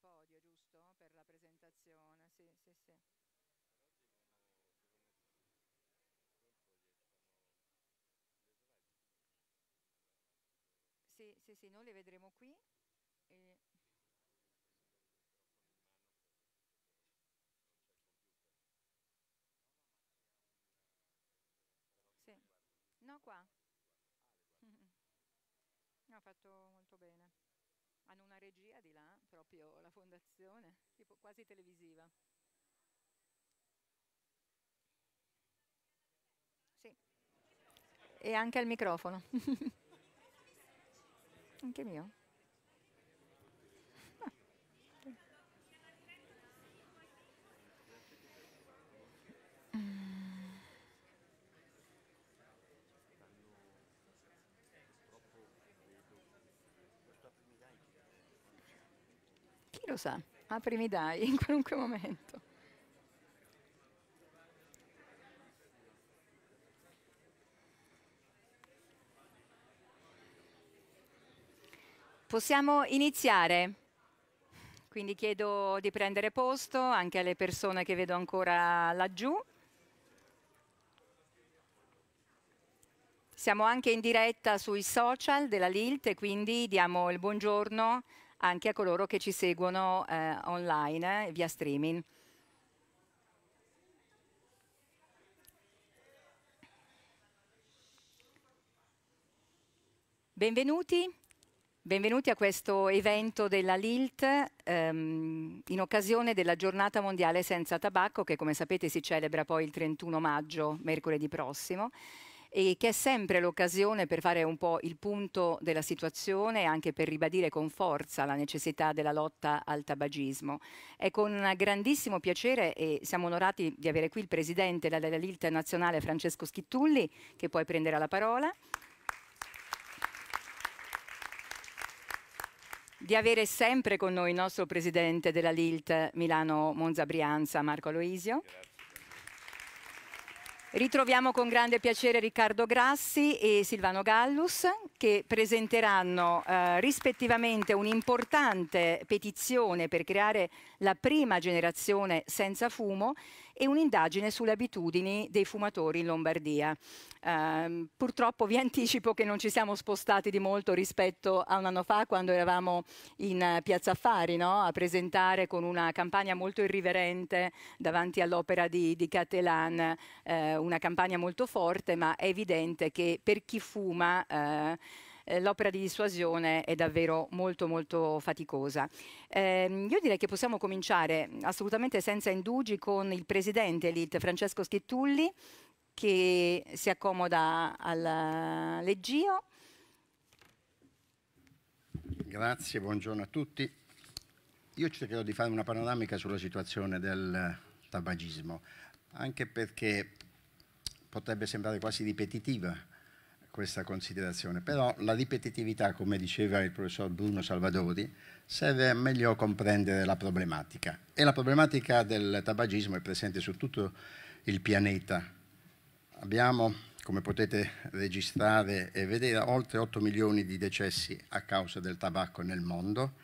podio, giusto? Per la presentazione, sì, sì, sì. Sì, sì, sì, noi le vedremo qui. E... Sì, no qua. No, ha fatto molto bene. Hanno una regia di là, proprio la fondazione, tipo quasi televisiva. Sì. E anche al microfono. anche mio. lo sa, aprimi dai in qualunque momento. Possiamo iniziare, quindi chiedo di prendere posto anche alle persone che vedo ancora laggiù. Siamo anche in diretta sui social della Lilt e quindi diamo il buongiorno anche a coloro che ci seguono eh, online eh, via streaming. Benvenuti, benvenuti a questo evento della LILT ehm, in occasione della giornata mondiale senza tabacco che come sapete si celebra poi il 31 maggio, mercoledì prossimo e che è sempre l'occasione per fare un po' il punto della situazione e anche per ribadire con forza la necessità della lotta al tabagismo. È con grandissimo piacere e siamo onorati di avere qui il presidente della Lilt nazionale Francesco Schittulli che poi prenderà la parola. di avere sempre con noi il nostro presidente della Lilt Milano Monza Brianza, Marco Aloisio. Grazie. Ritroviamo con grande piacere Riccardo Grassi e Silvano Gallus che presenteranno eh, rispettivamente un'importante petizione per creare la prima generazione senza fumo e un'indagine sulle abitudini dei fumatori in Lombardia. Eh, purtroppo vi anticipo che non ci siamo spostati di molto rispetto a un anno fa quando eravamo in eh, Piazza Affari no? a presentare con una campagna molto irriverente davanti all'opera di, di Catalan, eh, una campagna molto forte ma è evidente che per chi fuma eh, eh, l'opera di dissuasione è davvero molto molto faticosa. Eh, io direi che possiamo cominciare assolutamente senza indugi con il presidente Elite Francesco Schettulli che si accomoda al leggio. Grazie, buongiorno a tutti. Io cercherò di fare una panoramica sulla situazione del tabagismo, anche perché potrebbe sembrare quasi ripetitiva questa considerazione, però la ripetitività, come diceva il professor Bruno Salvadori, serve a meglio comprendere la problematica e la problematica del tabagismo è presente su tutto il pianeta. Abbiamo, come potete registrare e vedere, oltre 8 milioni di decessi a causa del tabacco nel mondo,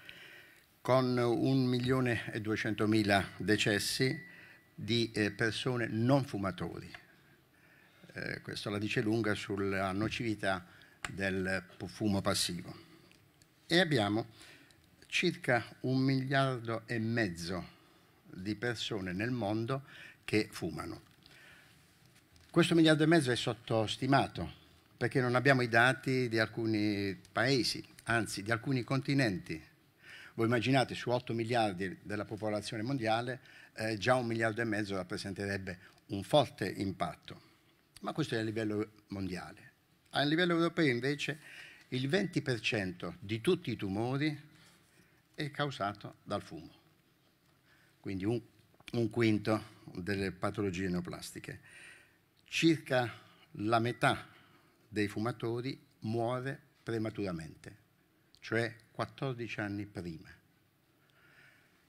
con 1 milione e 200 mila decessi di eh, persone non fumatori eh, questo la dice lunga sulla nocività del fumo passivo. E abbiamo circa un miliardo e mezzo di persone nel mondo che fumano. Questo miliardo e mezzo è sottostimato perché non abbiamo i dati di alcuni paesi, anzi di alcuni continenti. Voi immaginate su 8 miliardi della popolazione mondiale eh, già un miliardo e mezzo rappresenterebbe un forte impatto ma questo è a livello mondiale. A livello europeo invece il 20% di tutti i tumori è causato dal fumo, quindi un, un quinto delle patologie neoplastiche. Circa la metà dei fumatori muore prematuramente, cioè 14 anni prima.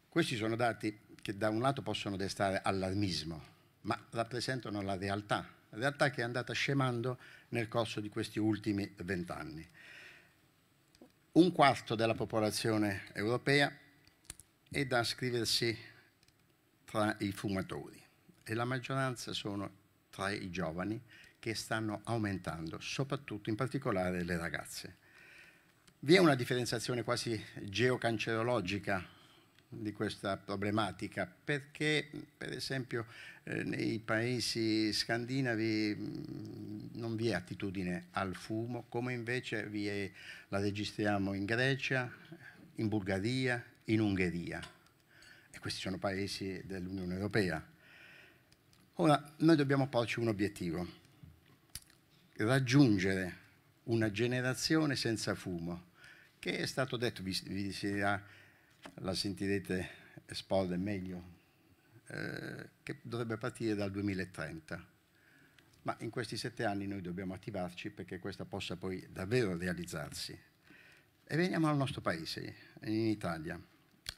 Questi sono dati che da un lato possono destare allarmismo, ma rappresentano la realtà realtà che è andata scemando nel corso di questi ultimi vent'anni. Un quarto della popolazione europea è da scriversi tra i fumatori e la maggioranza sono tra i giovani che stanno aumentando, soprattutto in particolare le ragazze. Vi è una differenziazione quasi geocancerologica di questa problematica perché per esempio eh, nei paesi scandinavi mm, non vi è attitudine al fumo come invece è, la registriamo in Grecia, in Bulgaria, in Ungheria e questi sono paesi dell'Unione Europea. Ora noi dobbiamo porci un obiettivo, raggiungere una generazione senza fumo che è stato detto, vi, vi si dirà, la sentirete esporre meglio, eh, che dovrebbe partire dal 2030. Ma in questi sette anni noi dobbiamo attivarci perché questa possa poi davvero realizzarsi. E veniamo al nostro paese, in Italia.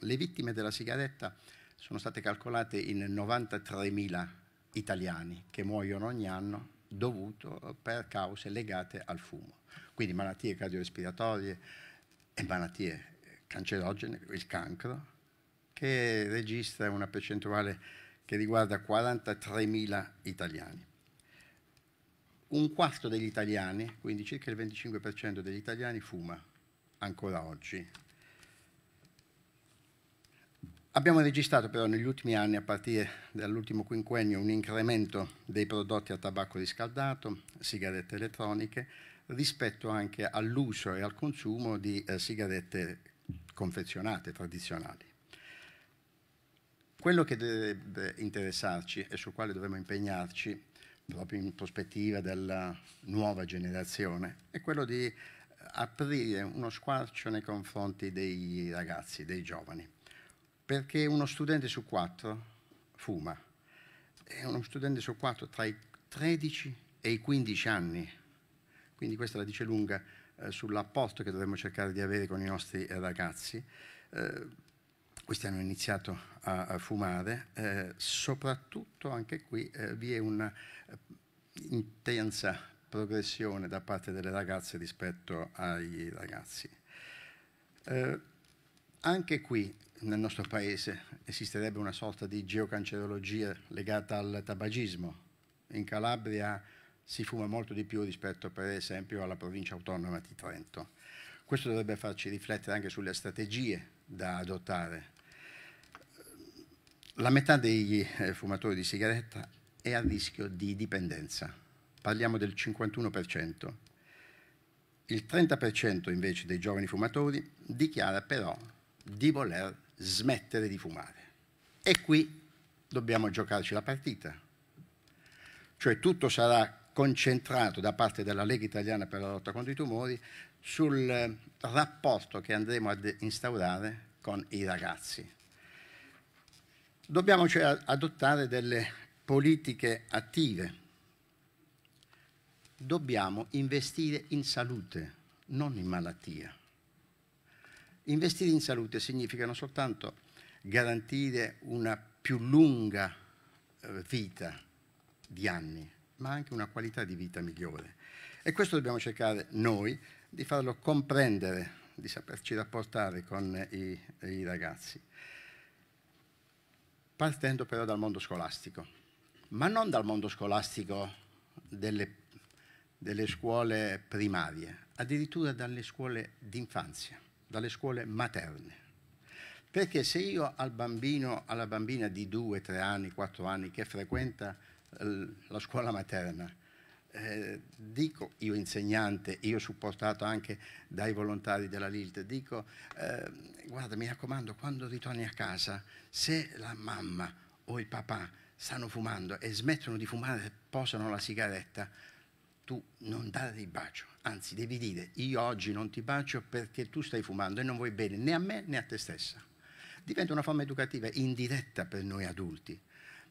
Le vittime della sigaretta sono state calcolate in 93.000 italiani che muoiono ogni anno dovuto per cause legate al fumo, quindi malattie cardiorespiratorie e malattie cancerogene, il cancro, che registra una percentuale che riguarda 43.000 italiani. Un quarto degli italiani, quindi circa il 25% degli italiani, fuma ancora oggi. Abbiamo registrato però negli ultimi anni, a partire dall'ultimo quinquennio, un incremento dei prodotti a tabacco riscaldato, sigarette elettroniche, rispetto anche all'uso e al consumo di eh, sigarette confezionate, tradizionali. Quello che deve interessarci e sul quale dovremmo impegnarci, proprio in prospettiva della nuova generazione, è quello di aprire uno squarcio nei confronti dei ragazzi, dei giovani, perché uno studente su quattro fuma, è uno studente su quattro tra i 13 e i 15 anni, quindi questa la dice lunga eh, sull'apporto che dovremmo cercare di avere con i nostri eh, ragazzi. Eh, questi hanno iniziato a, a fumare, eh, soprattutto anche qui eh, vi è un'intensa eh, progressione da parte delle ragazze rispetto ai ragazzi. anche qui nel nostro paese esisterebbe una sorta di geocancerologia legata al tabagismo. In Calabria si fuma molto di più rispetto per esempio alla provincia autonoma di Trento. Questo dovrebbe farci riflettere anche sulle strategie da adottare. La metà dei eh, fumatori di sigaretta è a rischio di dipendenza, parliamo del 51%. Il 30% invece dei giovani fumatori dichiara però di voler smettere di fumare. E qui dobbiamo giocarci la partita. Cioè tutto sarà concentrato da parte della Lega Italiana per la lotta contro i tumori sul eh, rapporto che andremo ad instaurare con i ragazzi. Dobbiamo cioè adottare delle politiche attive. Dobbiamo investire in salute, non in malattia. Investire in salute significa non soltanto garantire una più lunga eh, vita di anni, ma anche una qualità di vita migliore. E questo dobbiamo cercare noi di farlo comprendere, di saperci rapportare con i, i ragazzi. Partendo però dal mondo scolastico, ma non dal mondo scolastico delle, delle scuole primarie, addirittura dalle scuole d'infanzia, dalle scuole materne. Perché se io al bambino, alla bambina di 2, 3 anni, 4 anni che frequenta la scuola materna. Eh, dico io insegnante, io supportato anche dai volontari della LILT, dico eh, guarda mi raccomando quando ritorni a casa se la mamma o il papà stanno fumando e smettono di fumare, posano la sigaretta, tu non dare il bacio, anzi devi dire io oggi non ti bacio perché tu stai fumando e non vuoi bene né a me né a te stessa. Diventa una forma educativa indiretta per noi adulti,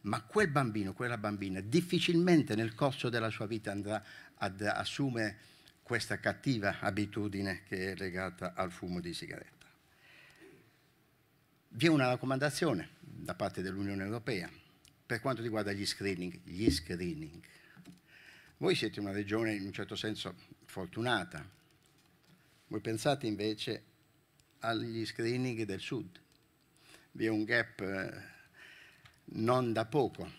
ma quel bambino, quella bambina difficilmente nel corso della sua vita andrà ad assumere questa cattiva abitudine che è legata al fumo di sigaretta. Vi è una raccomandazione da parte dell'Unione Europea per quanto riguarda gli screening. Gli screening. Voi siete una regione in un certo senso fortunata, voi pensate invece agli screening del sud. Vi è un gap eh, non da poco.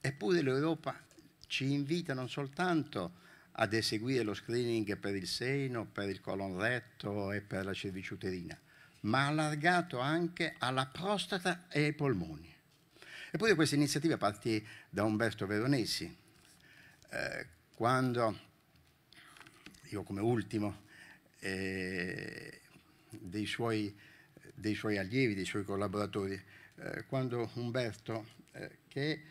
Eppure l'Europa ci invita non soltanto ad eseguire lo screening per il seno, per il colon retto e per la cerviciuterina, ma allargato anche alla prostata e ai polmoni. Eppure questa iniziativa partì da Umberto Veronesi, eh, quando io come ultimo eh, dei, suoi, dei suoi allievi, dei suoi collaboratori, eh, quando Umberto, eh, che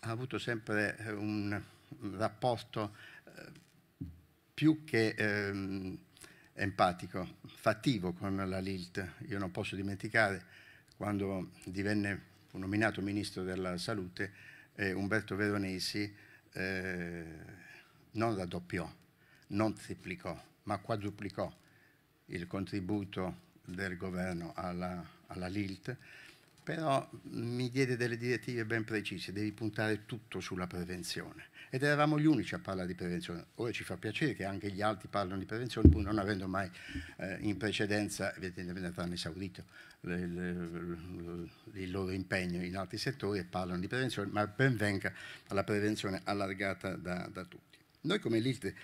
ha avuto sempre eh, un rapporto eh, più che ehm, empatico, fattivo con la Lilt, io non posso dimenticare quando divenne fu nominato ministro della salute Umberto Veronesi non raddoppiò, non triplicò, ma quadruplicò il contributo del governo alla, alla LILT però mi diede delle direttive ben precise, devi puntare tutto sulla prevenzione. Ed eravamo gli unici a parlare di prevenzione. Ora ci fa piacere che anche gli altri parlino di prevenzione, pur non avendo mai eh, in precedenza, evidentemente hanno esaurito le, le, le, il loro impegno in altri settori e parlano di prevenzione, ma ben venga la prevenzione allargata da, da tutti. Noi come LILTE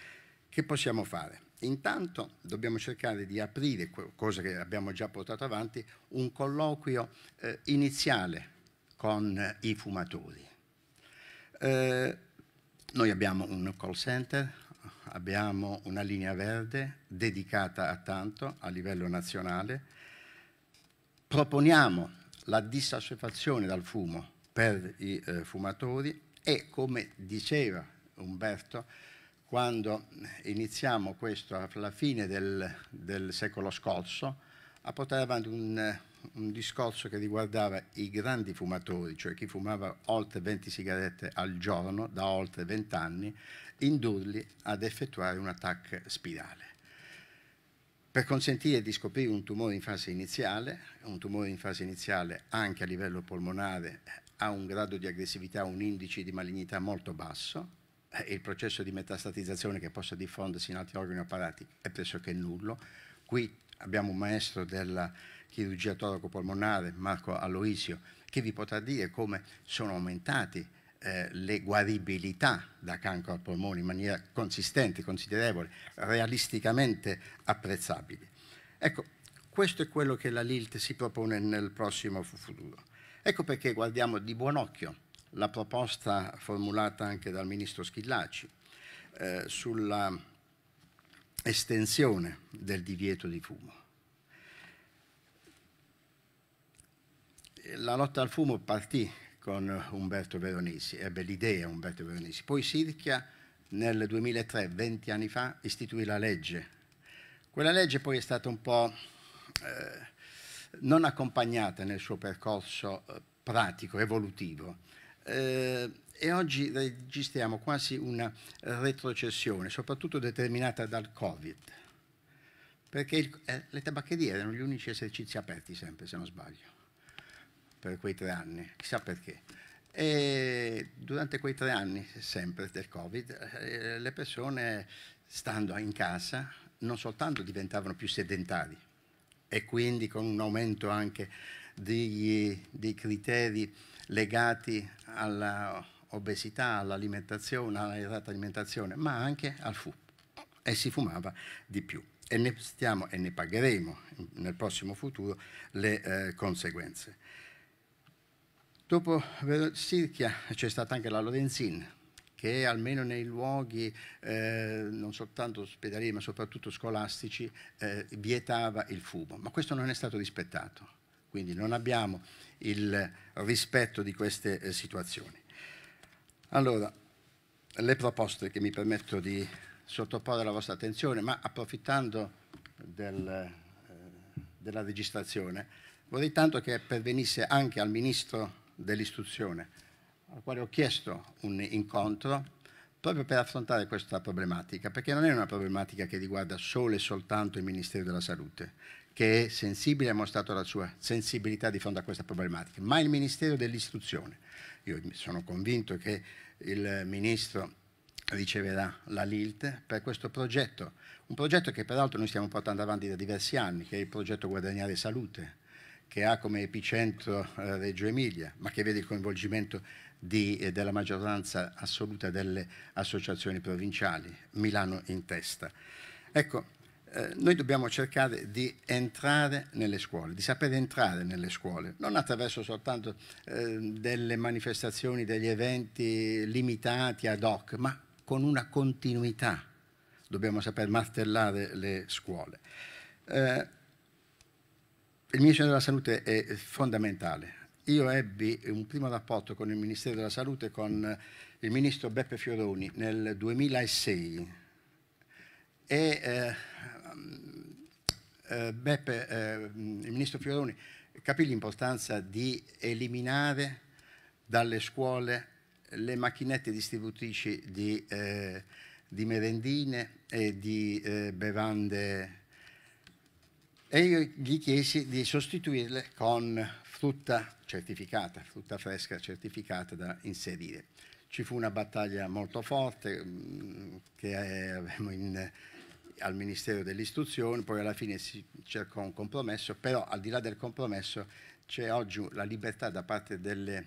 che possiamo fare? Intanto dobbiamo cercare di aprire, cosa che abbiamo già portato avanti, un colloquio eh, iniziale con eh, i fumatori. Eh, noi abbiamo un call center, abbiamo una linea verde dedicata a tanto a livello nazionale, proponiamo la disassofazione dal fumo per i eh, fumatori e come diceva Umberto, quando iniziamo questo alla fine del, del secolo scorso a portare avanti un, un discorso che riguardava i grandi fumatori, cioè chi fumava oltre 20 sigarette al giorno da oltre 20 anni, indurli ad effettuare un attacco spirale. Per consentire di scoprire un tumore in fase iniziale, un tumore in fase iniziale anche a livello polmonare ha un grado di aggressività, un indice di malignità molto basso, eh, il processo di metastatizzazione che possa diffondersi in altri organi o apparati è pressoché nullo. Qui abbiamo un maestro della chirurgia toraco-polmonare, Marco Aloisio, che vi potrà dire come sono aumentati eh, le guaribilità da cancro al polmone in maniera consistente, considerevole, realisticamente apprezzabili. Ecco, questo è quello che la LILT si propone nel prossimo futuro. Ecco perché guardiamo di buon occhio la proposta formulata anche dal ministro Schillaci eh, sulla estensione del divieto di fumo. La lotta al fumo partì con Umberto Veronesi, ebbe l'idea Umberto Veronesi, poi Sirchia nel 2003, 20 anni fa, istituì la legge. Quella legge poi è stata un po' eh, non accompagnata nel suo percorso eh, pratico, evolutivo, eh, e oggi registriamo quasi una retrocessione, soprattutto determinata dal Covid, perché il, eh, le tabaccherie erano gli unici esercizi aperti sempre, se non sbaglio, per quei tre anni, chissà perché. E durante quei tre anni sempre del Covid eh, le persone stando in casa non soltanto diventavano più sedentari e quindi con un aumento anche dei criteri legati all'obesità, all'alimentazione, all'errata alimentazione, ma anche al fumo. E si fumava di più. E ne, stiamo, e ne pagheremo nel prossimo futuro le eh, conseguenze. Dopo Sirchia c'è stata anche la Lorenzin, che almeno nei luoghi eh, non soltanto ospedali, ma soprattutto scolastici eh, vietava il fumo, ma questo non è stato rispettato quindi non abbiamo il rispetto di queste eh, situazioni. Allora, le proposte che mi permetto di sottoporre alla vostra attenzione, ma approfittando del, eh, della registrazione, vorrei tanto che pervenisse anche al Ministro dell'Istruzione, al quale ho chiesto un incontro proprio per affrontare questa problematica, perché non è una problematica che riguarda solo e soltanto il Ministero della Salute, che è sensibile, e ha mostrato la sua sensibilità di fronte a questa problematica, ma il Ministero dell'Istruzione. Io sono convinto che il Ministro riceverà la LILT per questo progetto, un progetto che peraltro noi stiamo portando avanti da diversi anni, che è il progetto Guadagnare Salute, che ha come epicentro eh, Reggio Emilia, ma che vede il coinvolgimento di, eh, della maggioranza assoluta delle associazioni provinciali, Milano in testa. Ecco, eh, noi dobbiamo cercare di entrare nelle scuole, di sapere entrare nelle scuole, non attraverso soltanto eh, delle manifestazioni, degli eventi limitati ad hoc, ma con una continuità. Dobbiamo saper martellare le scuole. Eh, il Ministero della Salute è fondamentale. Io ebbi un primo rapporto con il Ministero della Salute con eh, il ministro Beppe Fioroni nel 2006 e eh, Ehm, eh, Beppe, eh, il ministro Fioroni capì l'importanza di eliminare dalle scuole le macchinette distributrici di, eh, di merendine e di eh, bevande e io gli chiesi di sostituirle con frutta certificata, frutta fresca certificata da inserire. Ci fu una battaglia molto forte mh, mm, che eh, avremmo in al Ministero dell'Istruzione, poi alla fine si cercò un compromesso, però al di là del compromesso c'è oggi la libertà da parte delle,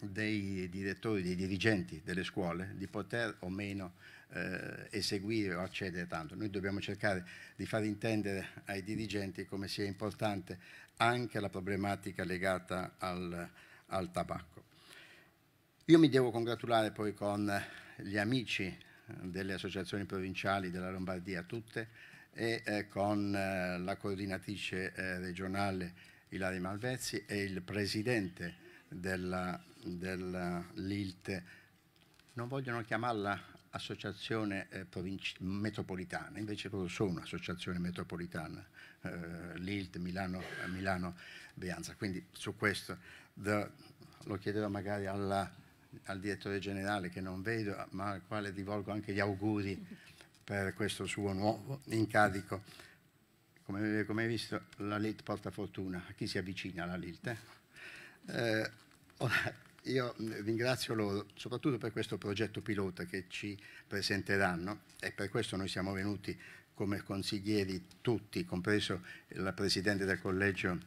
dei direttori, dei dirigenti delle scuole di poter o meno eh, eseguire o accedere tanto. Noi dobbiamo cercare di far intendere ai dirigenti come sia importante anche la problematica legata al, al tabacco. Io mi devo congratulare poi con gli amici delle associazioni provinciali della Lombardia tutte e eh, con eh, la coordinatrice eh, regionale Ilaria Malvezzi e il presidente della, dell'ILT, non vogliono chiamarla associazione eh, metropolitana, invece proprio sono associazione metropolitana, eh, l'ILT Milano, Milano Brianza. Quindi su questo the, lo chiederò magari alla al direttore generale che non vedo, ma al quale rivolgo anche gli auguri per questo suo nuovo incarico. Come, come hai visto, la LIT porta fortuna a chi si avvicina alla LIT. Eh? eh io ringrazio loro soprattutto per questo progetto pilota che ci presenteranno e per questo noi siamo venuti come consiglieri tutti, compreso la Presidente del Collegio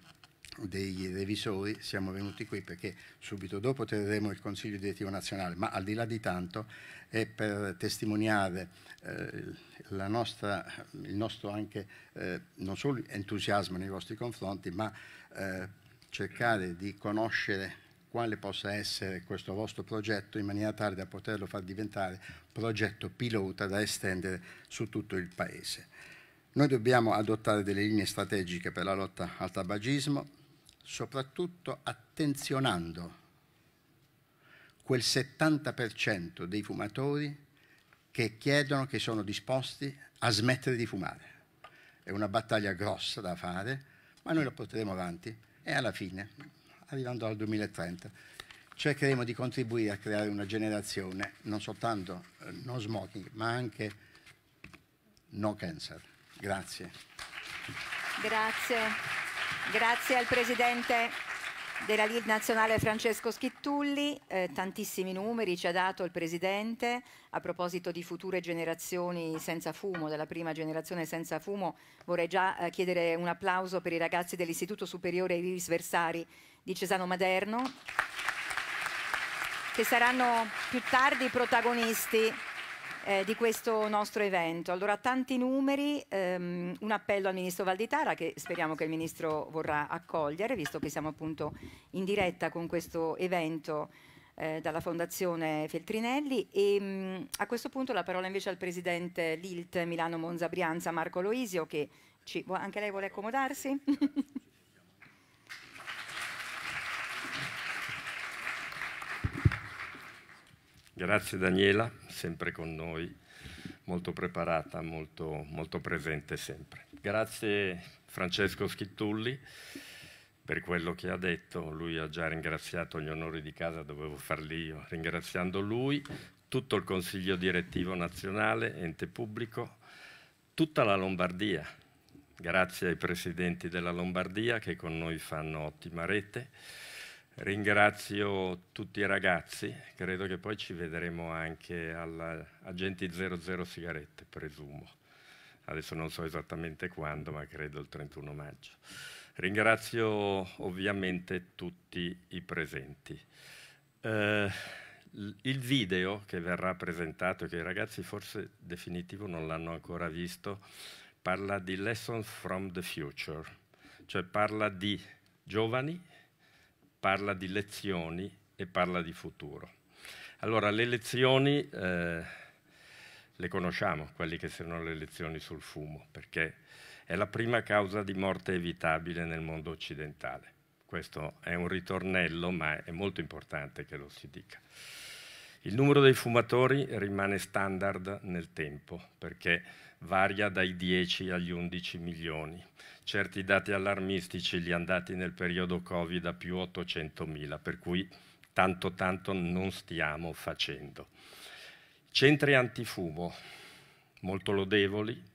dei revisori siamo venuti qui perché subito dopo terremo il Consiglio Direttivo Nazionale, ma al di là di tanto è per testimoniare eh, nostra, il nostro anche eh, non solo entusiasmo nei vostri confronti, ma eh, cercare di conoscere quale possa essere questo vostro progetto in maniera tale da poterlo far diventare progetto pilota da estendere su tutto il Paese. Noi dobbiamo adottare delle linee strategiche per la lotta al tabagismo, soprattutto attenzionando quel 70% dei fumatori che chiedono che sono disposti a smettere di fumare. È una battaglia grossa da fare, ma noi la porteremo avanti e alla fine, arrivando al 2030, cercheremo di contribuire a creare una generazione non soltanto eh, no smoking, ma anche no cancer. Grazie. Grazie. Grazie al Presidente della Lead Nazionale Francesco Schittulli, eh, tantissimi numeri ci ha dato il Presidente a proposito di future generazioni senza fumo, della prima generazione senza fumo, vorrei già eh, chiedere un applauso per i ragazzi dell'Istituto Superiore Iris Versari di Cesano Maderno che saranno più tardi protagonisti eh, di questo nostro evento. Allora, tanti numeri, ehm, un appello al Ministro Valditara che speriamo che il Ministro vorrà accogliere, visto che siamo appunto in diretta con questo evento eh, dalla Fondazione Feltrinelli e ehm, mh, a questo punto la parola invece al Presidente Lilt Milano Monza Brianza Marco Loisio che ci, anche lei vuole accomodarsi? Grazie. Grazie Daniela, sempre con noi, molto preparata, molto, molto presente sempre. Grazie Francesco Schittulli per quello che ha detto, lui ha già ringraziato gli onori di casa, dovevo farli io, ringraziando lui, tutto il Consiglio Direttivo Nazionale, ente pubblico, tutta la Lombardia, grazie ai presidenti della Lombardia che con noi fanno ottima rete Ringrazio tutti i ragazzi, credo che poi ci vedremo anche all'Agenti 00 Sigarette, presumo. Adesso non so esattamente quando, ma credo il 31 maggio. Ringrazio ovviamente tutti i presenti. Eh, il video che verrà presentato, che i ragazzi forse definitivo non l'hanno ancora visto, parla di Lessons from the Future, cioè parla di giovani parla di lezioni e parla di futuro. Allora, le lezioni eh, le conosciamo, quelle che sono le lezioni sul fumo, perché è la prima causa di morte evitabile nel mondo occidentale. Questo è un ritornello, ma è molto importante che lo si dica. Il numero dei fumatori rimane standard nel tempo, perché varia dai 10 agli 11 milioni certi dati allarmistici li hanno dati nel periodo Covid a più 800.000, per cui tanto tanto non stiamo facendo. Centri antifumo, molto lodevoli,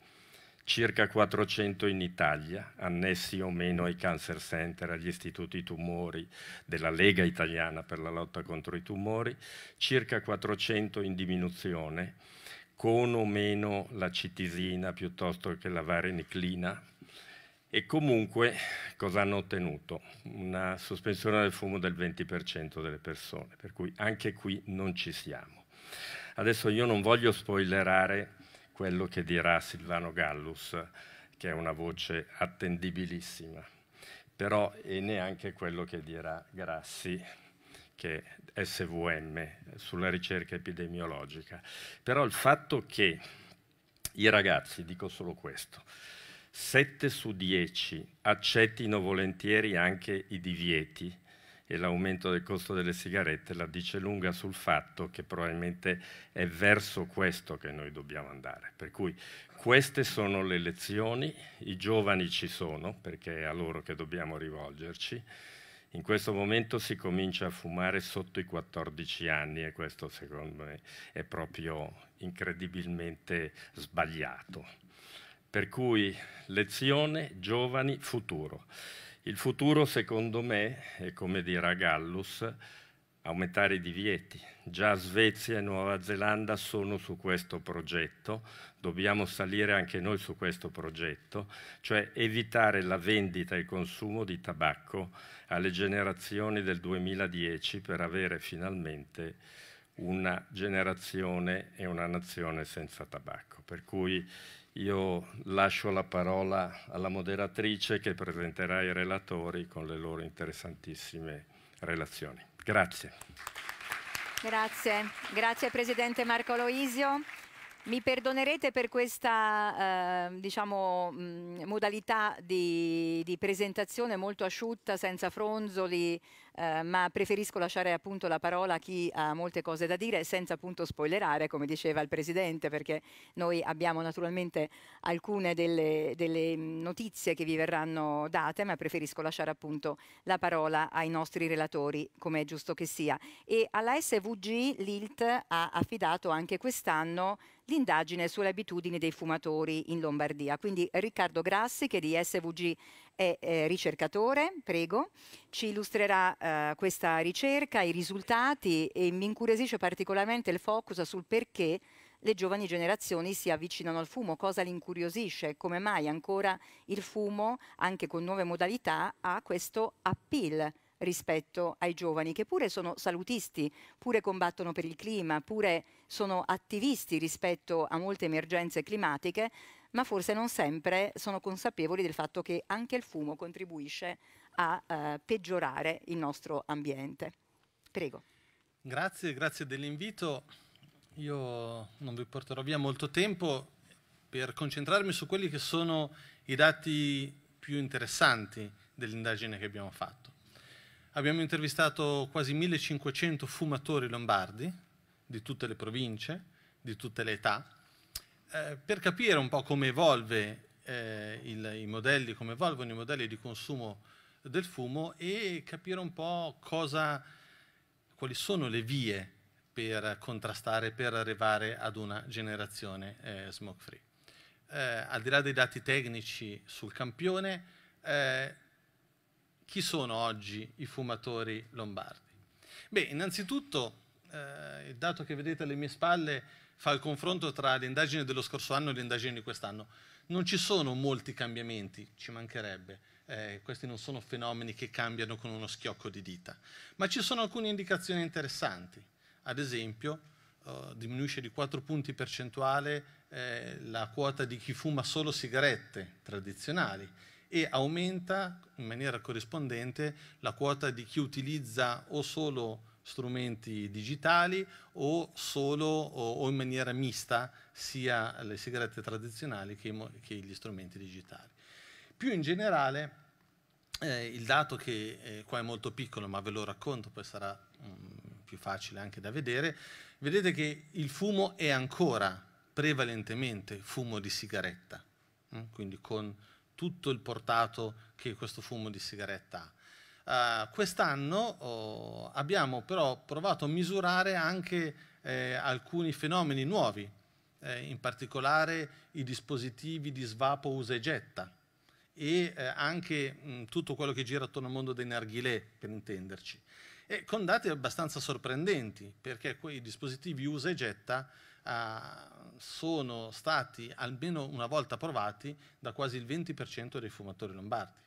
circa 400 in Italia, annessi o meno ai cancer center, agli istituti tumori della Lega Italiana per la lotta contro i tumori, circa 400 in diminuzione, con o meno la citisina piuttosto che la vareniclina, e comunque cosa hanno ottenuto? Una sospensione del fumo del 20% delle persone, per cui anche qui non ci siamo. Adesso io non voglio spoilerare quello che dirà Silvano Gallus, che è una voce attendibilissima, però e neanche quello che dirà Grassi, che è SVM, sulla ricerca epidemiologica. Però il fatto che i ragazzi, dico solo questo, 7 su 10 accettino volentieri anche i divieti e l'aumento del costo delle sigarette la dice lunga sul fatto che probabilmente è verso questo che noi dobbiamo andare. Per cui queste sono le lezioni, i giovani ci sono perché è a loro che dobbiamo rivolgerci. In questo momento si comincia a fumare sotto i 14 anni e questo secondo me è proprio incredibilmente sbagliato per cui lezione, giovani, futuro. Il futuro, secondo me, è come dirà Gallus, aumentare i divieti. Già Svezia e Nuova Zelanda sono su questo progetto, dobbiamo salire anche noi su questo progetto, cioè evitare la vendita e il consumo di tabacco alle generazioni del 2010 per avere finalmente una generazione e una nazione senza tabacco. Per cui io lascio la parola alla moderatrice che presenterà i relatori con le loro interessantissime relazioni. Grazie. Grazie, grazie Presidente Marco Loisio. Mi perdonerete per questa eh, diciamo, mh, modalità di, di, presentazione molto asciutta, senza fronzoli, eh, ma preferisco lasciare appunto la parola a chi ha molte cose da dire, senza appunto spoilerare, come diceva il Presidente, perché noi abbiamo naturalmente alcune delle, delle notizie che vi verranno date, ma preferisco lasciare appunto la parola ai nostri relatori, come è giusto che sia. E alla SVG l'ILT ha affidato anche quest'anno l'indagine sulle abitudini dei fumatori in Lombardia. Quindi Riccardo Grassi, che di SVG è eh, ricercatore, prego, ci illustrerà eh, questa ricerca, i risultati e mi incuriosisce particolarmente il focus sul perché le giovani generazioni si avvicinano al fumo, cosa li incuriosisce, come mai ancora il fumo, anche con nuove modalità, ha questo appeal rispetto ai giovani, che pure sono salutisti, pure combattono per il clima, pure sono attivisti rispetto a molte emergenze climatiche, ma forse non sempre sono consapevoli del fatto che anche il fumo contribuisce a eh, peggiorare il nostro ambiente. Prego. Grazie, grazie dell'invito. Io non vi porterò via molto tempo per concentrarmi su quelli che sono i dati più interessanti dell'indagine che abbiamo fatto. Abbiamo intervistato quasi 1500 fumatori lombardi di tutte le province, di tutte le età, eh, per capire un po' come evolve eh, il, i modelli, come evolvono i modelli di consumo del fumo e capire un po' cosa, quali sono le vie per contrastare, per arrivare ad una generazione eh, smoke free. Eh, al di là dei dati tecnici sul campione, eh, chi sono oggi i fumatori lombardi? Beh, innanzitutto eh, il dato che vedete alle mie spalle fa il confronto tra le indagini dello scorso anno e le indagini di quest'anno. Non ci sono molti cambiamenti, ci mancherebbe. Eh, questi non sono fenomeni che cambiano con uno schiocco di dita, ma ci sono alcune indicazioni interessanti. Ad esempio, eh, diminuisce di 4 punti percentuale eh, la quota di chi fuma solo sigarette tradizionali e aumenta in maniera corrispondente la quota di chi utilizza o solo strumenti digitali o solo o, o in maniera mista sia le sigarette tradizionali che, che gli strumenti digitali. Più in generale, eh, il dato che eh, qua è molto piccolo, ma ve lo racconto, poi sarà mh, mm, più facile anche da vedere, vedete che il fumo è ancora prevalentemente fumo di sigaretta, mh? Mm, quindi con tutto il portato che questo fumo di sigaretta ha. Uh, quest'anno oh, abbiamo però provato a misurare anche eh, alcuni fenomeni nuovi, eh, in particolare i dispositivi di svapo usa e getta e eh, anche mh, mm, tutto quello che gira attorno al mondo dei narghilè, per intenderci. E con dati abbastanza sorprendenti, perché quei dispositivi usa e getta eh, sono stati almeno una volta provati da quasi il 20% dei fumatori lombardi.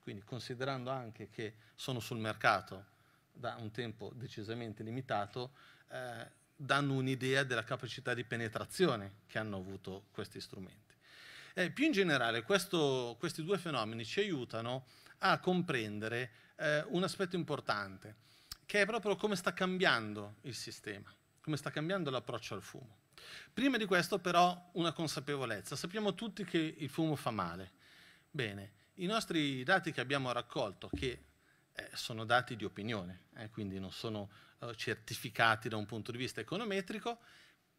Quindi considerando anche che sono sul mercato da un tempo decisamente limitato, eh, danno un'idea della capacità di penetrazione che hanno avuto questi strumenti. Eh, più in generale, questo, questi due fenomeni ci aiutano a comprendere eh, un aspetto importante, che è proprio come sta cambiando il sistema come sta cambiando l'approccio al fumo. Prima di questo però una consapevolezza, sappiamo tutti che il fumo fa male. Bene, i nostri dati che abbiamo raccolto, che eh, sono dati di opinione, eh, quindi non sono eh, certificati da un punto di vista econometrico,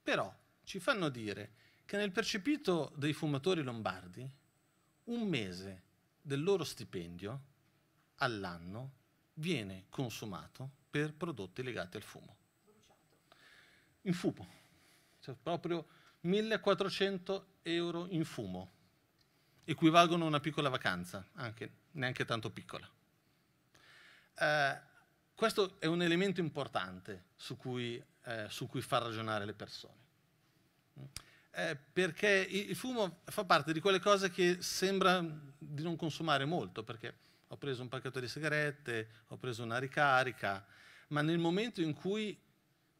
però ci fanno dire che nel percepito dei fumatori lombardi un mese del loro stipendio all'anno viene consumato per prodotti legati al fumo in fumo, cioè proprio 1400 euro in fumo, equivalgono a una piccola vacanza, anche, neanche tanto piccola. Eh, questo è un elemento importante su cui, eh, su cui far ragionare le persone. Eh, perché il fumo fa parte di quelle cose che sembra di non consumare molto, perché ho preso un pacchetto di sigarette, ho preso una ricarica, ma nel momento in cui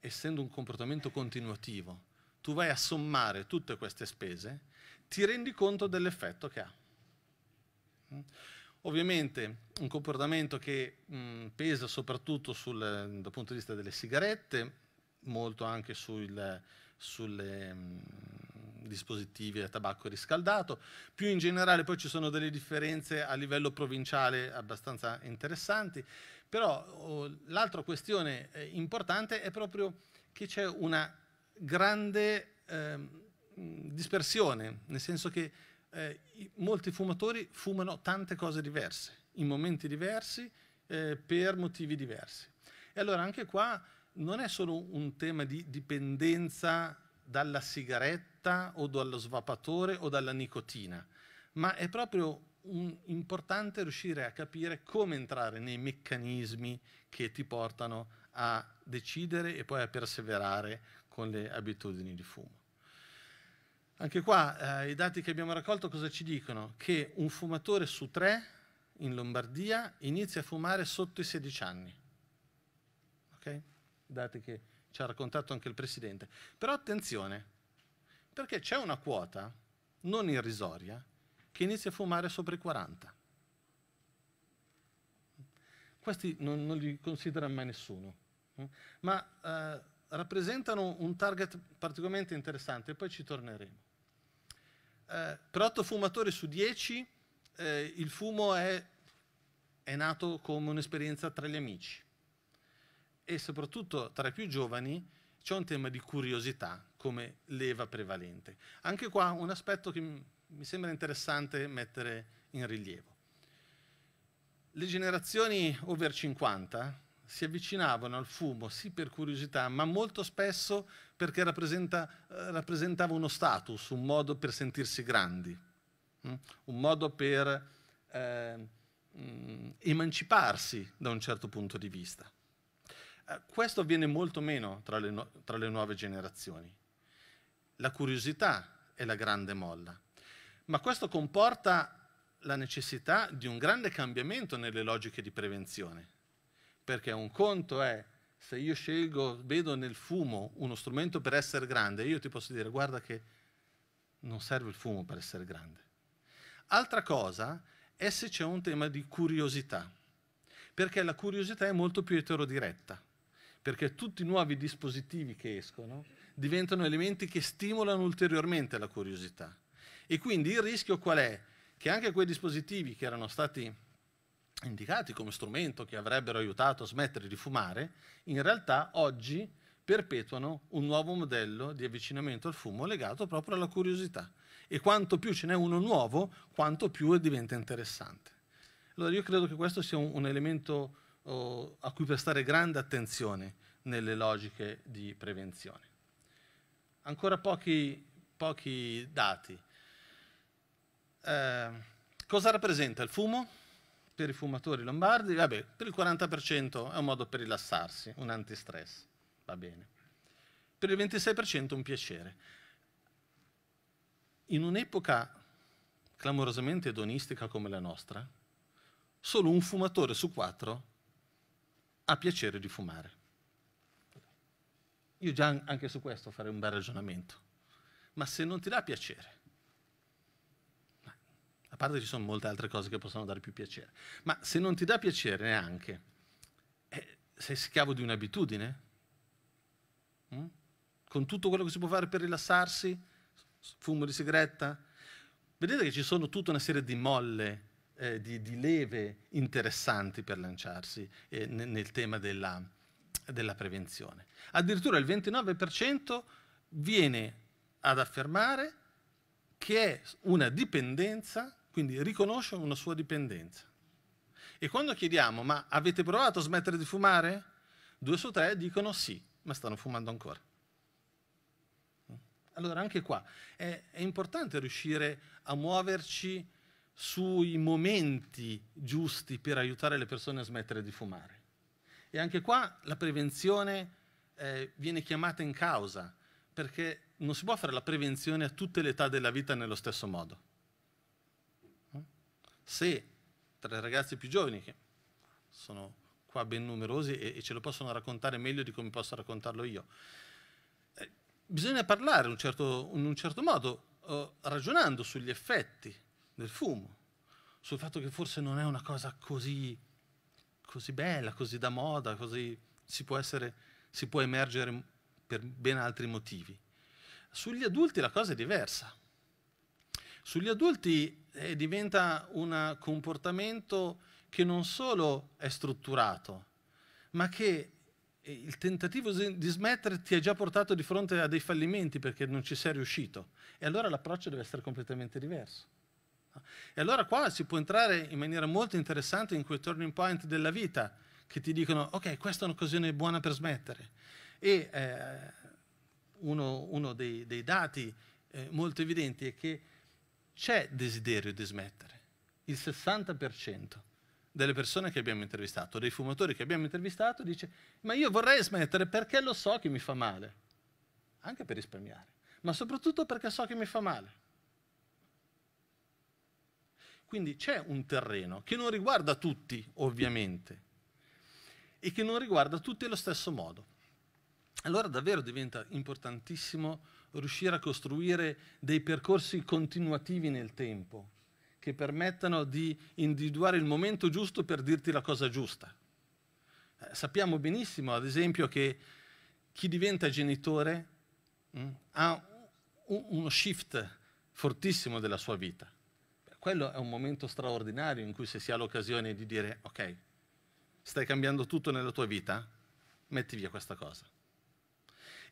essendo un comportamento continuativo, tu vai a sommare tutte queste spese, ti rendi conto dell'effetto che ha. Mm? Ovviamente un comportamento che mh, mm, pesa soprattutto sul, dal punto di vista delle sigarette, molto anche sui mm, dispositivi a tabacco riscaldato. Più in generale poi ci sono delle differenze a livello provinciale abbastanza interessanti. Però oh, l'altra questione eh, importante è proprio che c'è una grande eh, dispersione, nel senso che eh, molti fumatori fumano tante cose diverse, in momenti diversi, eh, per motivi diversi. E allora anche qua non è solo un tema di dipendenza dalla sigaretta o dallo svapatore o dalla nicotina, ma è proprio un, importante riuscire a capire come entrare nei meccanismi che ti portano a decidere e poi a perseverare con le abitudini di fumo. Anche qua eh, i dati che abbiamo raccolto cosa ci dicono? Che un fumatore su tre in Lombardia inizia a fumare sotto i 16 anni. Ok? Dati che ci ha raccontato anche il Presidente. Però attenzione, perché c'è una quota non irrisoria che inizia a fumare sopra i 40. Questi non, non li considera mai nessuno, eh? ma eh, rappresentano un target particolarmente interessante, poi ci torneremo. Eh, per 8 fumatori su 10 eh, il fumo è, è nato come un'esperienza tra gli amici e soprattutto tra i più giovani c'è un tema di curiosità come leva prevalente. Anche qua un aspetto che mi sembra interessante mettere in rilievo. Le generazioni over 50 si avvicinavano al fumo, sì per curiosità, ma molto spesso perché rappresenta, eh, rappresentava uno status, un modo per sentirsi grandi, mm? un modo per eh, emanciparsi da un certo punto di vista. Eh, questo avviene molto meno tra le, tra le nuove generazioni. La curiosità è la grande molla ma questo comporta la necessità di un grande cambiamento nelle logiche di prevenzione, perché un conto è se io scelgo, vedo nel fumo uno strumento per essere grande, io ti posso dire guarda che non serve il fumo per essere grande. Altra cosa è se c'è un tema di curiosità, perché la curiosità è molto più eterodiretta, perché tutti i nuovi dispositivi che escono diventano elementi che stimolano ulteriormente la curiosità. E quindi il rischio qual è? Che anche quei dispositivi che erano stati indicati come strumento che avrebbero aiutato a smettere di fumare, in realtà oggi perpetuano un nuovo modello di avvicinamento al fumo legato proprio alla curiosità. E quanto più ce n'è uno nuovo, quanto più diventa interessante. Allora io credo che questo sia un, elemento oh, a cui prestare grande attenzione nelle logiche di prevenzione. Ancora pochi, pochi dati. Ehm, cosa rappresenta il fumo per i fumatori lombardi? Vabbè, per il 40% è un modo per rilassarsi, un antistress, va bene. Per il 26% un piacere. In un'epoca clamorosamente edonistica come la nostra, solo un fumatore su quattro ha piacere di fumare. Io già anche su questo farei un bel ragionamento. Ma se non ti dà piacere, parte ci sono molte altre cose che possono dare più piacere, ma se non ti dà piacere neanche, eh, sei schiavo di un'abitudine? Mm? Con tutto quello che si può fare per rilassarsi, fumo di sigaretta, vedete che ci sono tutta una serie di molle, eh, di, di, leve interessanti per lanciarsi eh, nel tema della, della prevenzione. Addirittura il 29% viene ad affermare che è una dipendenza quindi riconosce una sua dipendenza. E quando chiediamo, ma avete provato a smettere di fumare? Due su tre dicono sì, ma stanno fumando ancora. Allora anche qua è, è importante riuscire a muoverci sui momenti giusti per aiutare le persone a smettere di fumare. E anche qua la prevenzione eh, viene chiamata in causa, perché non si può fare la prevenzione a tutte le età della vita nello stesso modo se tra i ragazzi più giovani, che sono qua ben numerosi e, e ce lo possono raccontare meglio di come posso raccontarlo io, eh, bisogna parlare in un certo, in un certo modo, eh, ragionando sugli effetti del fumo, sul fatto che forse non è una cosa così, così bella, così da moda, così si può, essere, si può emergere per ben altri motivi. Sugli adulti la cosa è diversa. Sugli adulti eh, diventa un comportamento che non solo è strutturato, ma che il tentativo di smettere ti ha già portato di fronte a dei fallimenti perché non ci sei riuscito. E allora l'approccio deve essere completamente diverso. E allora qua si può entrare in maniera molto interessante in quei turning point della vita che ti dicono ok, questa è un'occasione buona per smettere. E eh, uno, uno, dei, dei dati eh, molto evidenti è che c'è desiderio di smettere. Il 60% delle persone che abbiamo intervistato, dei fumatori che abbiamo intervistato, dice ma io vorrei smettere perché lo so che mi fa male, anche per risparmiare, ma soprattutto perché so che mi fa male. Quindi c'è un terreno che non riguarda tutti, ovviamente, e che non riguarda tutti allo stesso modo. Allora davvero diventa importantissimo riuscire a costruire dei percorsi continuativi nel tempo che permettano di individuare il momento giusto per dirti la cosa giusta. Eh, sappiamo benissimo, ad esempio, che chi diventa genitore mh, mm, ha un, uno shift fortissimo della sua vita. Quello è un momento straordinario in cui se si ha l'occasione di dire ok, stai cambiando tutto nella tua vita, metti via questa cosa.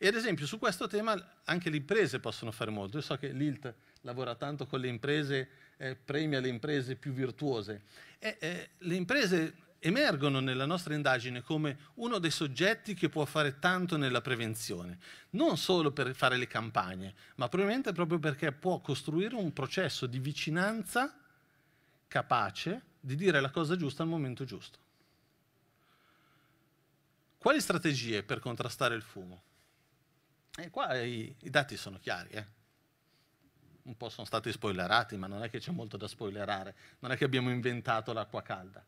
E ad esempio su questo tema anche le imprese possono fare molto. Io so che l'ILT lavora tanto con le imprese, eh, premia le imprese più virtuose. E, eh, le imprese emergono nella nostra indagine come uno dei soggetti che può fare tanto nella prevenzione, non solo per fare le campagne, ma probabilmente proprio perché può costruire un processo di vicinanza capace di dire la cosa giusta al momento giusto. Quali strategie per contrastare il fumo? E qua i, i dati sono chiari, eh? un po' sono stati spoilerati, ma non è che c'è molto da spoilerare, non è che abbiamo inventato l'acqua calda.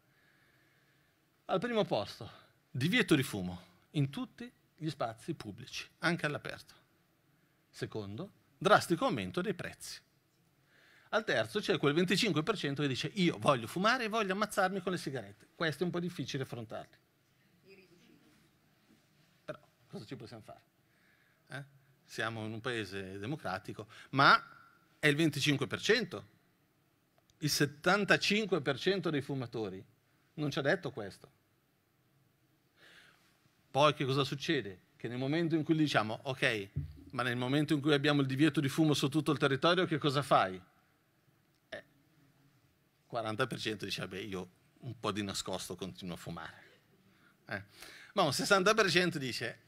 Al primo posto, divieto di fumo in tutti gli spazi pubblici, anche all'aperto. Secondo, drastico aumento dei prezzi. Al terzo c'è quel 25% che dice io voglio fumare e voglio ammazzarmi con le sigarette. Questo è un po' difficile affrontarli. Però cosa ci possiamo fare? eh? siamo in un paese democratico, ma è il 25%, il 75% dei fumatori. Non ci ha detto questo. Poi che cosa succede? Che nel momento in cui diciamo, ok, ma nel momento in cui abbiamo il divieto di fumo su tutto il territorio, che cosa fai? Eh, 40% dice, beh, io un po' di nascosto continuo a fumare. Eh. Ma un 60% dice,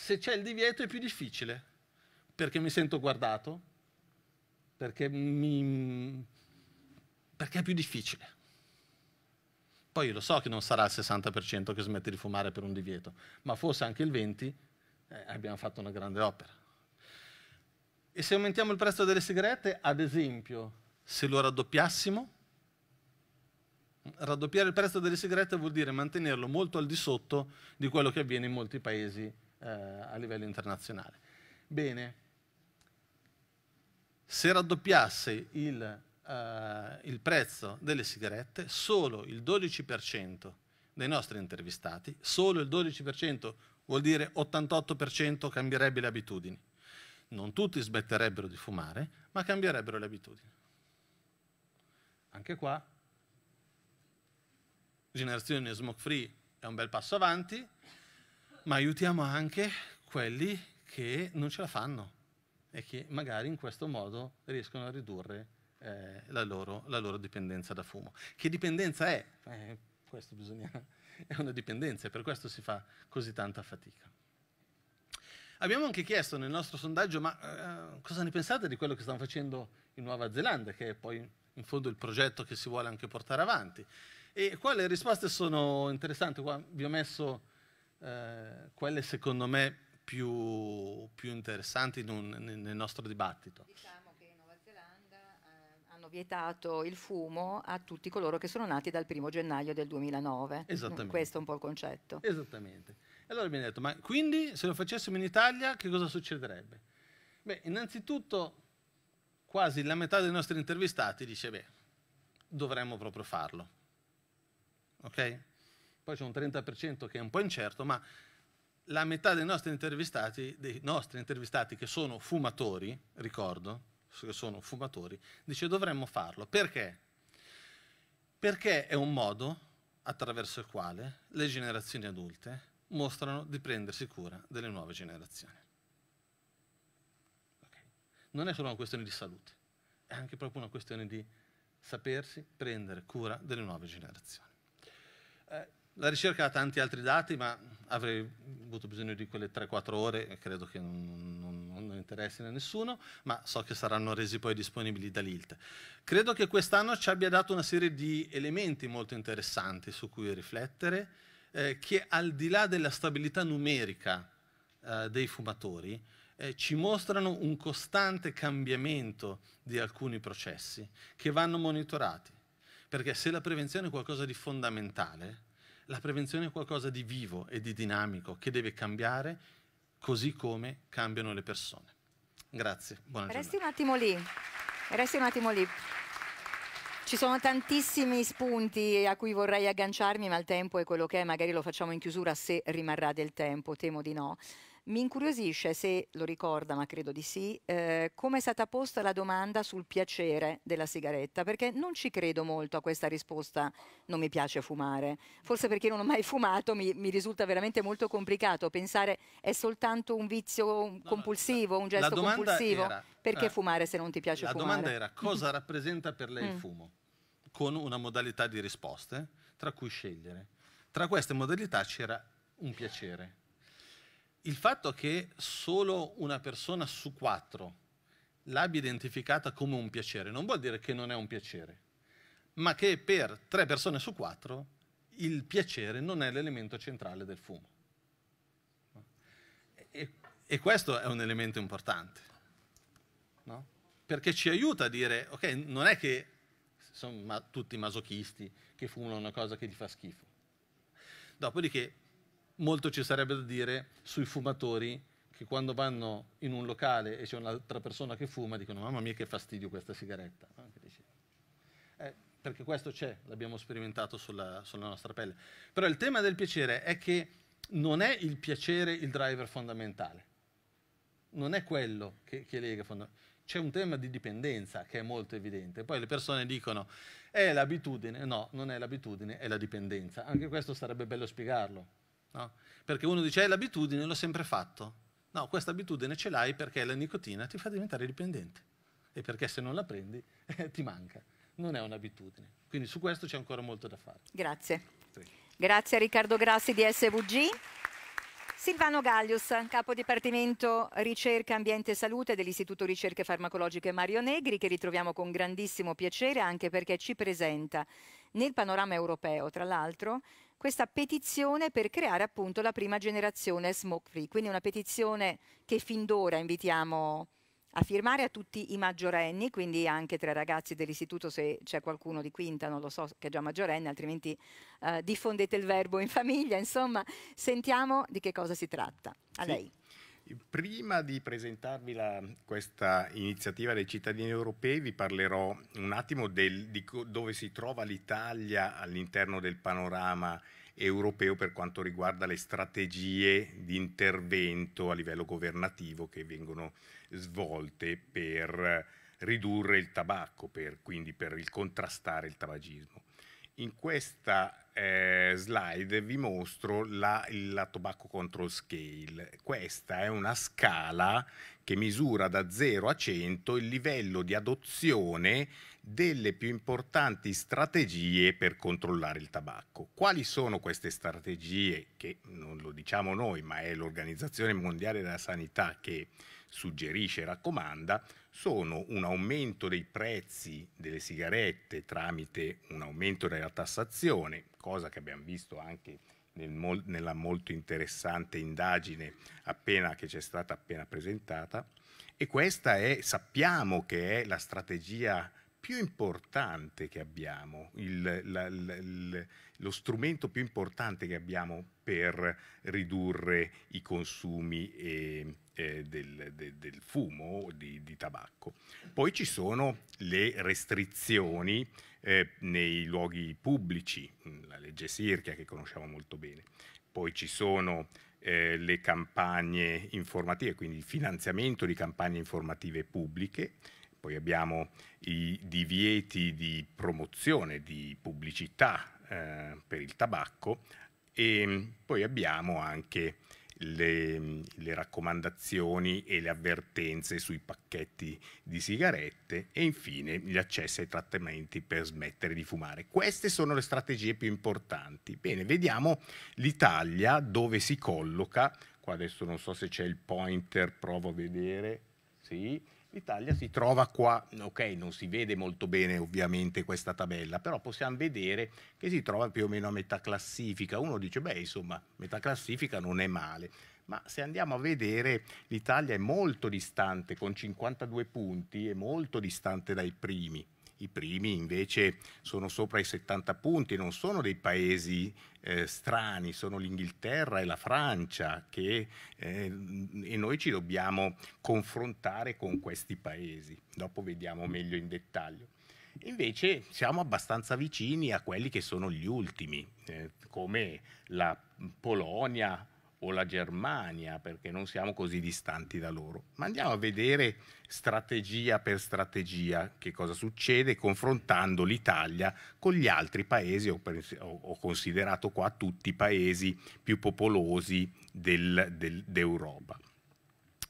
se c'è il divieto è più difficile, perché mi sento guardato, perché, mi... perché è più difficile. Poi io lo so che non sarà il 60% che smette di fumare per un divieto, ma forse anche il 20% eh, abbiamo fatto una grande opera. E se aumentiamo il prezzo delle sigarette, ad esempio, se lo raddoppiassimo, raddoppiare il prezzo delle sigarette vuol dire mantenerlo molto al di sotto di quello che avviene in molti paesi eh, a livello internazionale. Bene, se raddoppiasse il, eh, il prezzo delle sigarette, solo il 12% dei nostri intervistati, solo il 12% vuol dire 88% cambierebbe le abitudini. Non tutti smetterebbero di fumare, ma cambierebbero le abitudini. Anche qua, generazione smoke free è un bel passo avanti, ma aiutiamo anche quelli che non ce la fanno e che magari in questo modo riescono a ridurre eh, la, loro, la, loro, dipendenza da fumo. Che dipendenza è? Eh, questo bisogna, è una dipendenza e per questo si fa così tanta fatica. Abbiamo anche chiesto nel nostro sondaggio, ma eh, cosa ne pensate di quello che stanno facendo in Nuova Zelanda, che è poi in fondo il progetto che si vuole anche portare avanti. E qua le risposte sono interessanti, qua vi ho messo eh, quelle secondo me più, più interessanti un, nel nostro dibattito. Diciamo che in Nuova Zelanda eh, hanno vietato il fumo a tutti coloro che sono nati dal primo gennaio del 2009. Mm, Esattamente. Questo è un po' il concetto. Esattamente. E Allora mi hanno detto, ma quindi se lo facessimo in Italia che cosa succederebbe? Beh, innanzitutto quasi la metà dei nostri intervistati dice, beh, dovremmo proprio farlo. Ok? poi c'è un 30% che è un po' incerto, ma la metà dei nostri intervistati, dei nostri intervistati che sono fumatori, ricordo, che sono fumatori, dice dovremmo farlo. Perché? Perché è un modo attraverso il quale le generazioni adulte mostrano di prendersi cura delle nuove generazioni. Okay. Non è solo una questione di salute, è anche proprio una questione di sapersi prendere cura delle nuove generazioni. Eh, la ricerca ha tanti altri dati, ma avrei avuto bisogno di quelle 3-4 ore, e credo che non, non non interessi a nessuno, ma so che saranno resi poi disponibili dall'ILT. Credo che quest'anno ci abbia dato una serie di elementi molto interessanti su cui riflettere, eh, che al di là della stabilità numerica eh, dei fumatori, eh, ci mostrano un costante cambiamento di alcuni processi che vanno monitorati, perché se la prevenzione è qualcosa di fondamentale, la prevenzione è qualcosa di vivo e di dinamico che deve cambiare così come cambiano le persone. Grazie, buona Resti un attimo lì. Resti un attimo lì. Ci sono tantissimi spunti a cui vorrei agganciarmi, ma il tempo è quello che è, magari lo facciamo in chiusura se rimarrà del tempo, temo di no. Mi incuriosisce se, lo ricorda ma credo di sì, eh, come è stata posta la domanda sul piacere della sigaretta, perché non ci credo molto a questa risposta non mi piace fumare. Forse perché non ho mai fumato mi, mi risulta veramente molto complicato pensare è soltanto un vizio compulsivo, un gesto compulsivo. Era, perché eh, fumare se non ti piace la fumare? La domanda era cosa rappresenta per lei il mm. fumo? Con una modalità di risposte tra cui scegliere. Tra queste modalità c'era un piacere il fatto che solo una persona su quattro l'abbia identificata come un piacere non vuol dire che non è un piacere, ma che per tre persone su quattro il piacere non è l'elemento centrale del fumo. E, e questo è un elemento importante, no? perché ci aiuta a dire, ok, non è che sono ma- tutti masochisti che fumano una cosa che gli fa schifo. Dopodiché molto ci sarebbe da dire sui fumatori che quando vanno in un locale e c'è un'altra persona che fuma dicono mamma mia che fastidio questa sigaretta. Eh, perché questo c'è, l'abbiamo sperimentato sulla, sulla nostra pelle. Però il tema del piacere è che non è il piacere il driver fondamentale, non è quello che, che lega fondamentalmente. C'è un tema di dipendenza che è molto evidente. Poi le persone dicono è l'abitudine, no, non è l'abitudine, è la dipendenza. Anche questo sarebbe bello spiegarlo No? Perché uno dice è eh, l'abitudine, l'ho sempre fatto. No, questa abitudine ce l'hai perché la nicotina ti fa diventare dipendente e perché se non la prendi eh, ti manca. Non è un'abitudine. Quindi su questo c'è ancora molto da fare. Grazie. Sì. Grazie a Riccardo Grassi di SVG. Silvano Gallius, capo dipartimento ricerca, ambiente e salute dell'Istituto Ricerche Farmacologiche Mario Negri, che ritroviamo con grandissimo piacere anche perché ci presenta nel panorama europeo, tra l'altro, questa petizione per creare appunto la prima generazione smoke free, quindi una petizione che fin d'ora invitiamo a firmare a tutti i maggiorenni, quindi anche tra i ragazzi dell'istituto se c'è qualcuno di quinta, non lo so che è già maggiorenne, altrimenti eh, diffondete il verbo in famiglia, insomma, sentiamo di che cosa si tratta. A sì. lei. Prima di presentarvi la, questa iniziativa dei cittadini europei vi parlerò un attimo del, di dove si trova l'Italia all'interno del panorama europeo per quanto riguarda le strategie di intervento a livello governativo che vengono svolte per ridurre il tabacco, per, quindi per il contrastare il tabagismo. In questa eh, slide vi mostro la, la Tobacco Control Scale. Questa è una scala che misura da 0 a 100 il livello di adozione delle più importanti strategie per controllare il tabacco. Quali sono queste strategie che non lo diciamo noi, ma è l'Organizzazione Mondiale della Sanità che suggerisce e raccomanda sono un aumento dei prezzi delle sigarette tramite un aumento della tassazione, cosa che abbiamo visto anche nel, nella molto interessante indagine appena, che è stata appena presentata. E questa è, sappiamo che è la strategia più importante che abbiamo, il, la, la, il, lo strumento più importante che abbiamo per ridurre i consumi e, eh, del, de, del, fumo di, di, tabacco. Poi ci sono le restrizioni eh, nei luoghi pubblici, mm, la legge Sirchia che conosciamo molto bene. Poi ci sono eh, le campagne informative, quindi il finanziamento di campagne informative pubbliche, poi abbiamo i divieti di promozione, di pubblicità eh, per il tabacco e mm, poi abbiamo anche le, le, raccomandazioni e le avvertenze sui pacchetti di sigarette e infine gli accessi ai trattamenti per smettere di fumare. Queste sono le strategie più importanti. Bene, vediamo l'Italia dove si colloca. Qua adesso non so se c'è il pointer, provo a vedere. Sì L'Italia si trova qua, ok, non si vede molto bene ovviamente questa tabella, però possiamo vedere che si trova più o meno a metà classifica. Uno dice, beh, insomma, metà classifica non è male. Ma se andiamo a vedere, l'Italia è molto distante, con 52 punti, è molto distante dai primi. I primi invece sono sopra i 70 punti, non sono dei paesi eh, strani, sono l'Inghilterra e la Francia che, eh, e noi ci dobbiamo confrontare con questi paesi. Dopo vediamo meglio in dettaglio. Invece siamo abbastanza vicini a quelli che sono gli ultimi, eh, come la Polonia, o la Germania, perché non siamo così distanti da loro, ma andiamo a vedere strategia per strategia che cosa succede confrontando l'Italia con gli altri paesi, ho, considerato qua tutti i paesi più popolosi del, del, d'Europa.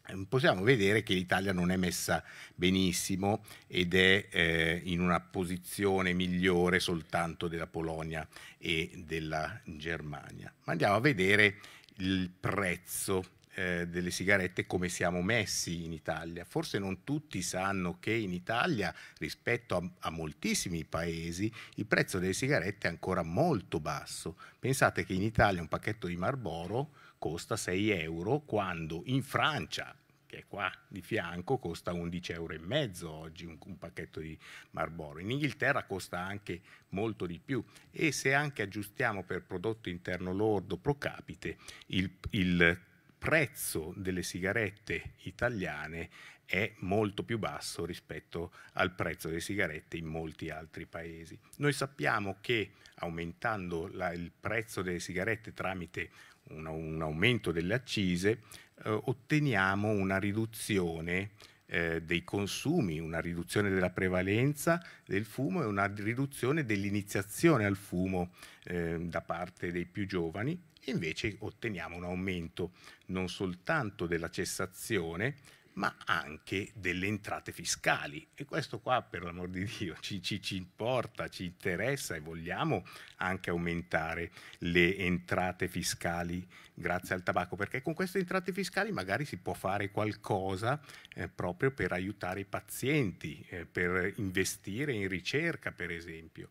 Ehm, possiamo vedere che l'Italia non è messa benissimo ed è eh, in una posizione migliore soltanto della Polonia e della Germania. Ma andiamo a vedere il prezzo eh, delle sigarette come siamo messi in Italia. Forse non tutti sanno che in Italia rispetto a, a moltissimi paesi il prezzo delle sigarette è ancora molto basso. Pensate che in Italia un pacchetto di Marlboro costa 6 euro quando in Francia che è qua di fianco, costa 11,5 euro oggi un, un, pacchetto di Marlboro. In Inghilterra costa anche molto di più e se anche aggiustiamo per prodotto interno lordo pro capite, il, il prezzo delle sigarette italiane è molto più basso rispetto al prezzo delle sigarette in molti altri paesi. Noi sappiamo che aumentando la, il prezzo delle sigarette tramite un, un aumento delle accise eh, otteniamo una riduzione eh, dei consumi, una riduzione della prevalenza del fumo e una riduzione dell'iniziazione al fumo eh, da parte dei più giovani invece otteniamo un aumento non soltanto della cessazione ma anche delle entrate fiscali. E questo qua, per l'amor di Dio, ci, ci, ci, importa, ci interessa e vogliamo anche aumentare le entrate fiscali grazie al tabacco, perché con queste entrate fiscali magari si può fare qualcosa eh, proprio per aiutare i pazienti, eh, per investire in ricerca, per esempio.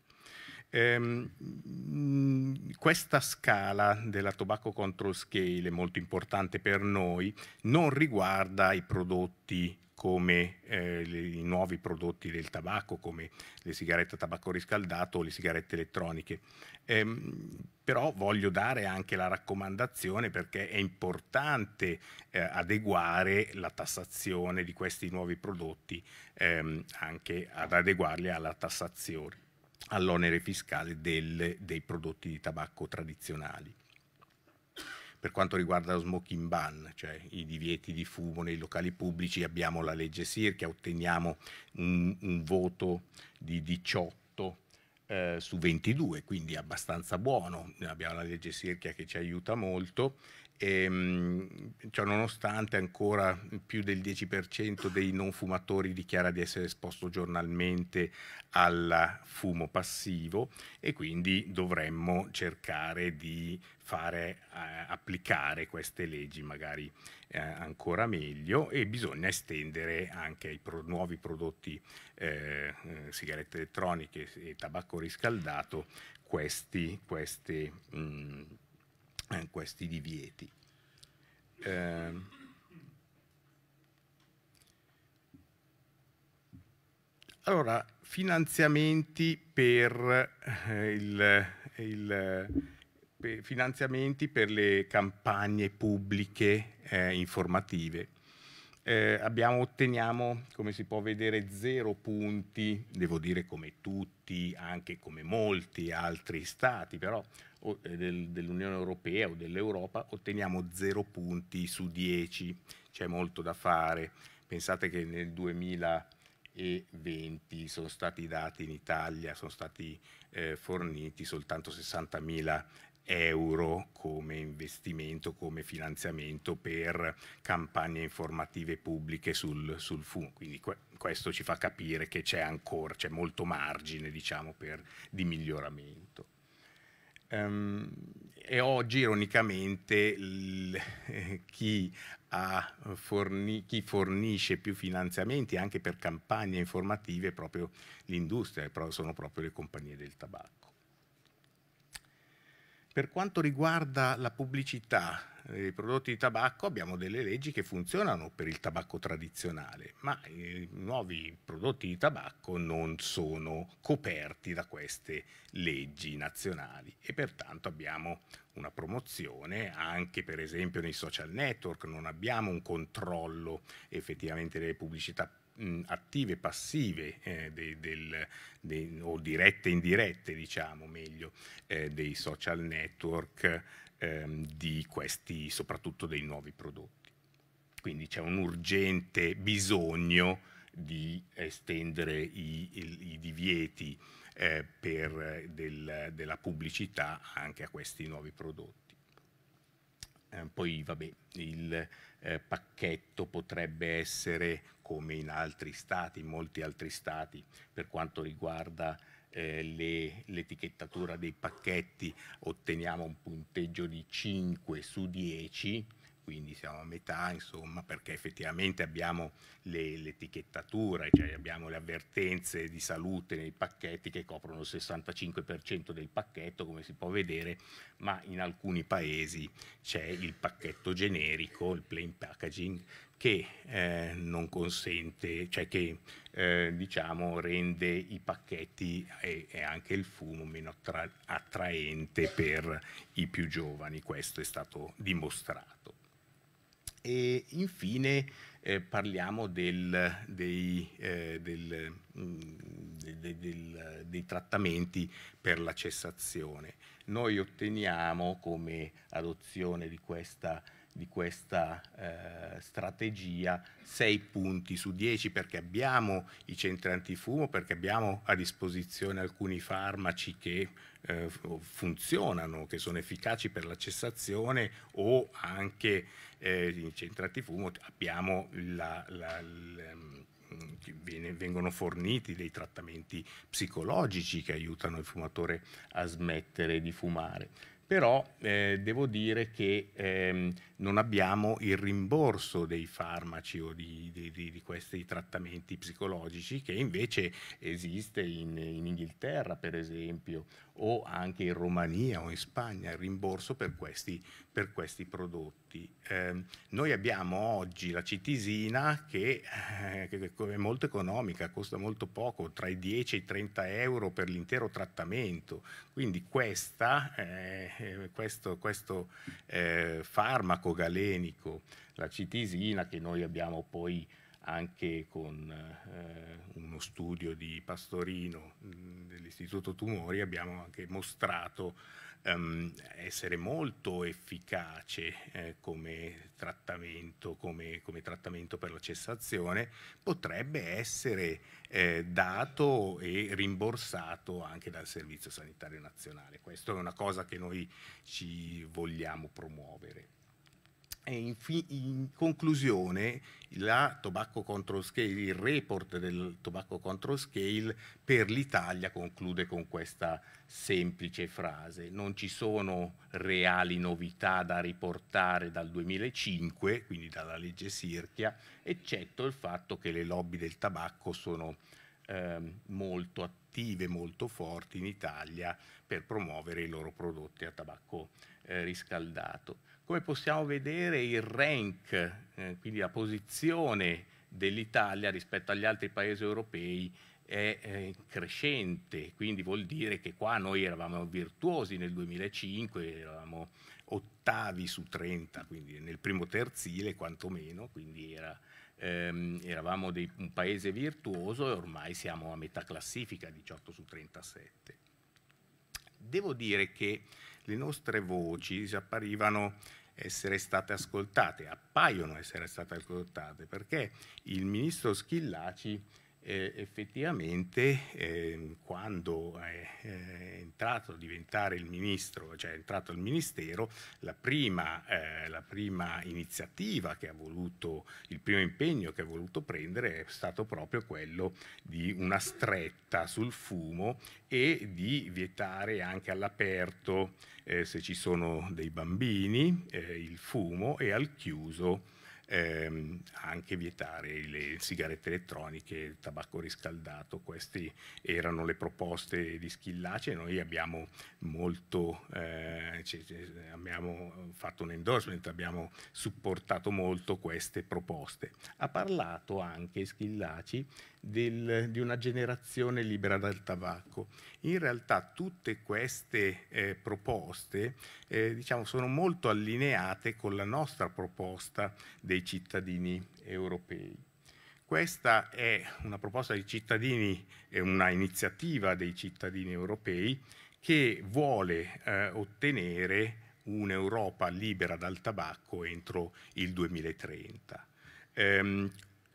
Ehm, mm, questa scala della Tobacco Control Scale, è molto importante per noi, non riguarda i prodotti come eh, i nuovi prodotti del tabacco, come le sigarette a tabacco riscaldato o le sigarette elettroniche. Ehm, però voglio dare anche la raccomandazione perché è importante eh, adeguare la tassazione di questi nuovi prodotti ehm, anche ad adeguarli alla tassazione all'onere fiscale del, dei prodotti di tabacco tradizionali. Per quanto riguarda lo smoking ban, cioè i divieti di fumo nei locali pubblici, abbiamo la legge Sirchia, otteniamo un, un voto di 18 eh, su 22, quindi abbastanza buono. Abbiamo la legge Sirchia che ci aiuta molto e, ehm, cioè, nonostante ancora più del 10% dei non fumatori dichiara di essere esposto giornalmente al fumo passivo e quindi dovremmo cercare di fare eh, applicare queste leggi magari eh, ancora meglio e bisogna estendere anche ai pro nuovi prodotti eh, eh sigarette elettroniche e tabacco riscaldato questi, queste mh, eh, questi divieti. Eh, allora, finanziamenti per, eh, il, il, per, finanziamenti per le campagne pubbliche eh, informative. Eh, abbiamo, otteniamo, come si può vedere, zero punti, devo dire come tutti, tutti, anche come molti altri stati però eh, del, dell'Unione Europea o dell'Europa, otteniamo 0 punti su 10, c'è molto da fare. Pensate che nel 2020 sono stati dati in Italia, sono stati eh, forniti soltanto 60.000 euro come investimento, come finanziamento per campagne informative pubbliche sul, sul FUN. Quindi que questo ci fa capire che c'è ancora, c'è molto margine diciamo, per, di miglioramento. Um, e oggi ironicamente eh, chi, forni chi, fornisce più finanziamenti anche per campagne informative è proprio l'industria, sono proprio le compagnie del tabacco. Per quanto riguarda la pubblicità dei eh, prodotti di tabacco, abbiamo delle leggi che funzionano per il tabacco tradizionale, ma eh, i nuovi prodotti di tabacco non sono coperti da queste leggi nazionali e pertanto abbiamo una promozione anche per esempio nei social network, non abbiamo un controllo effettivamente delle pubblicità mh, attive e passive eh, de, del, de, o dirette e indirette, diciamo meglio, eh, dei social network ehm, di questi, soprattutto dei nuovi prodotti. Quindi c'è un urgente bisogno di estendere i, i, i divieti eh, per del, della pubblicità anche a questi nuovi prodotti. Eh, poi vabbè, il eh, pacchetto potrebbe essere come in altri stati, in molti altri stati, per quanto riguarda eh, l'etichettatura dei pacchetti, otteniamo un punteggio di 5 su 10, quindi siamo a metà, insomma, perché effettivamente abbiamo l'etichettatura, cioè abbiamo le avvertenze di salute nei pacchetti che coprono il 65% del pacchetto, come si può vedere, ma in alcuni paesi c'è il pacchetto generico, il plain packaging, che eh, non consente, cioè che eh, diciamo rende i pacchetti e, e, anche il fumo meno attra attraente per i più giovani, questo è stato dimostrato. E infine eh, parliamo del, dei, eh, del, mh, mm, de, de, dei trattamenti per la cessazione. Noi otteniamo come adozione di questa di questa eh, strategia 6 punti su 10 perché abbiamo i centri antifumo, perché abbiamo a disposizione alcuni farmaci che eh, funzionano, che sono efficaci per la cessazione o anche eh, in centri antifumo abbiamo la, la, la ehm, vengono forniti dei trattamenti psicologici che aiutano il fumatore a smettere di fumare però eh, devo dire che ehm, non abbiamo il rimborso dei farmaci o di, di, di questi trattamenti psicologici che invece esiste in, in, Inghilterra per esempio o anche in Romania o in Spagna il rimborso per questi, per questi prodotti tutti. Eh, noi abbiamo oggi la citisina che, eh, che, è molto economica, costa molto poco, tra i 10 e i 30 euro per l'intero trattamento, quindi questa, eh, eh questo, questo eh, farmaco galenico, la citisina che noi abbiamo poi anche con eh, uno studio di Pastorino mm, dell'Istituto Tumori abbiamo anche mostrato um, essere molto efficace eh, come, trattamento, come, come, trattamento, per la cessazione, potrebbe essere eh, dato e rimborsato anche dal Servizio Sanitario Nazionale. Questa è una cosa che noi ci vogliamo promuovere. E in, in, conclusione, la Tobacco Control Scale, il report del Tobacco Control Scale per l'Italia conclude con questa semplice frase. Non ci sono reali novità da riportare dal 2005, quindi dalla legge Sirchia, eccetto il fatto che le lobby del tabacco sono eh, molto attive, molto forti in Italia per promuovere i loro prodotti a tabacco eh, riscaldato come possiamo vedere il rank, eh, quindi la posizione dell'Italia rispetto agli altri paesi europei è eh, crescente, quindi vuol dire che qua noi eravamo virtuosi nel 2005, eravamo ottavi su 30, quindi nel primo terzile quantomeno, quindi era, ehm, eravamo dei, un paese virtuoso e ormai siamo a metà classifica, 18 su 37. Devo dire che le nostre voci apparivano essere state ascoltate, appaiono essere state ascoltate, perché il ministro Schillaci eh, effettivamente eh, quando è, eh, è, entrato a diventare il ministro, cioè è entrato al ministero, la prima, eh, la prima iniziativa che ha voluto, il primo impegno che ha voluto prendere è stato proprio quello di una stretta sul fumo e di vietare anche all'aperto eh, se ci sono dei bambini eh, il fumo e al chiuso ehm, anche vietare le sigarette elettroniche, il tabacco riscaldato, queste erano le proposte di Schillace, noi abbiamo molto, eh, abbiamo fatto un endorsement, abbiamo supportato molto queste proposte. Ha parlato anche Schillaci del, di una generazione libera dal tabacco. In realtà tutte queste eh, proposte eh, diciamo, sono molto allineate con la nostra proposta dei cittadini europei. Questa è una proposta dei cittadini, è una iniziativa dei cittadini europei che vuole eh, ottenere un'Europa libera dal tabacco entro il 2030. Ehm,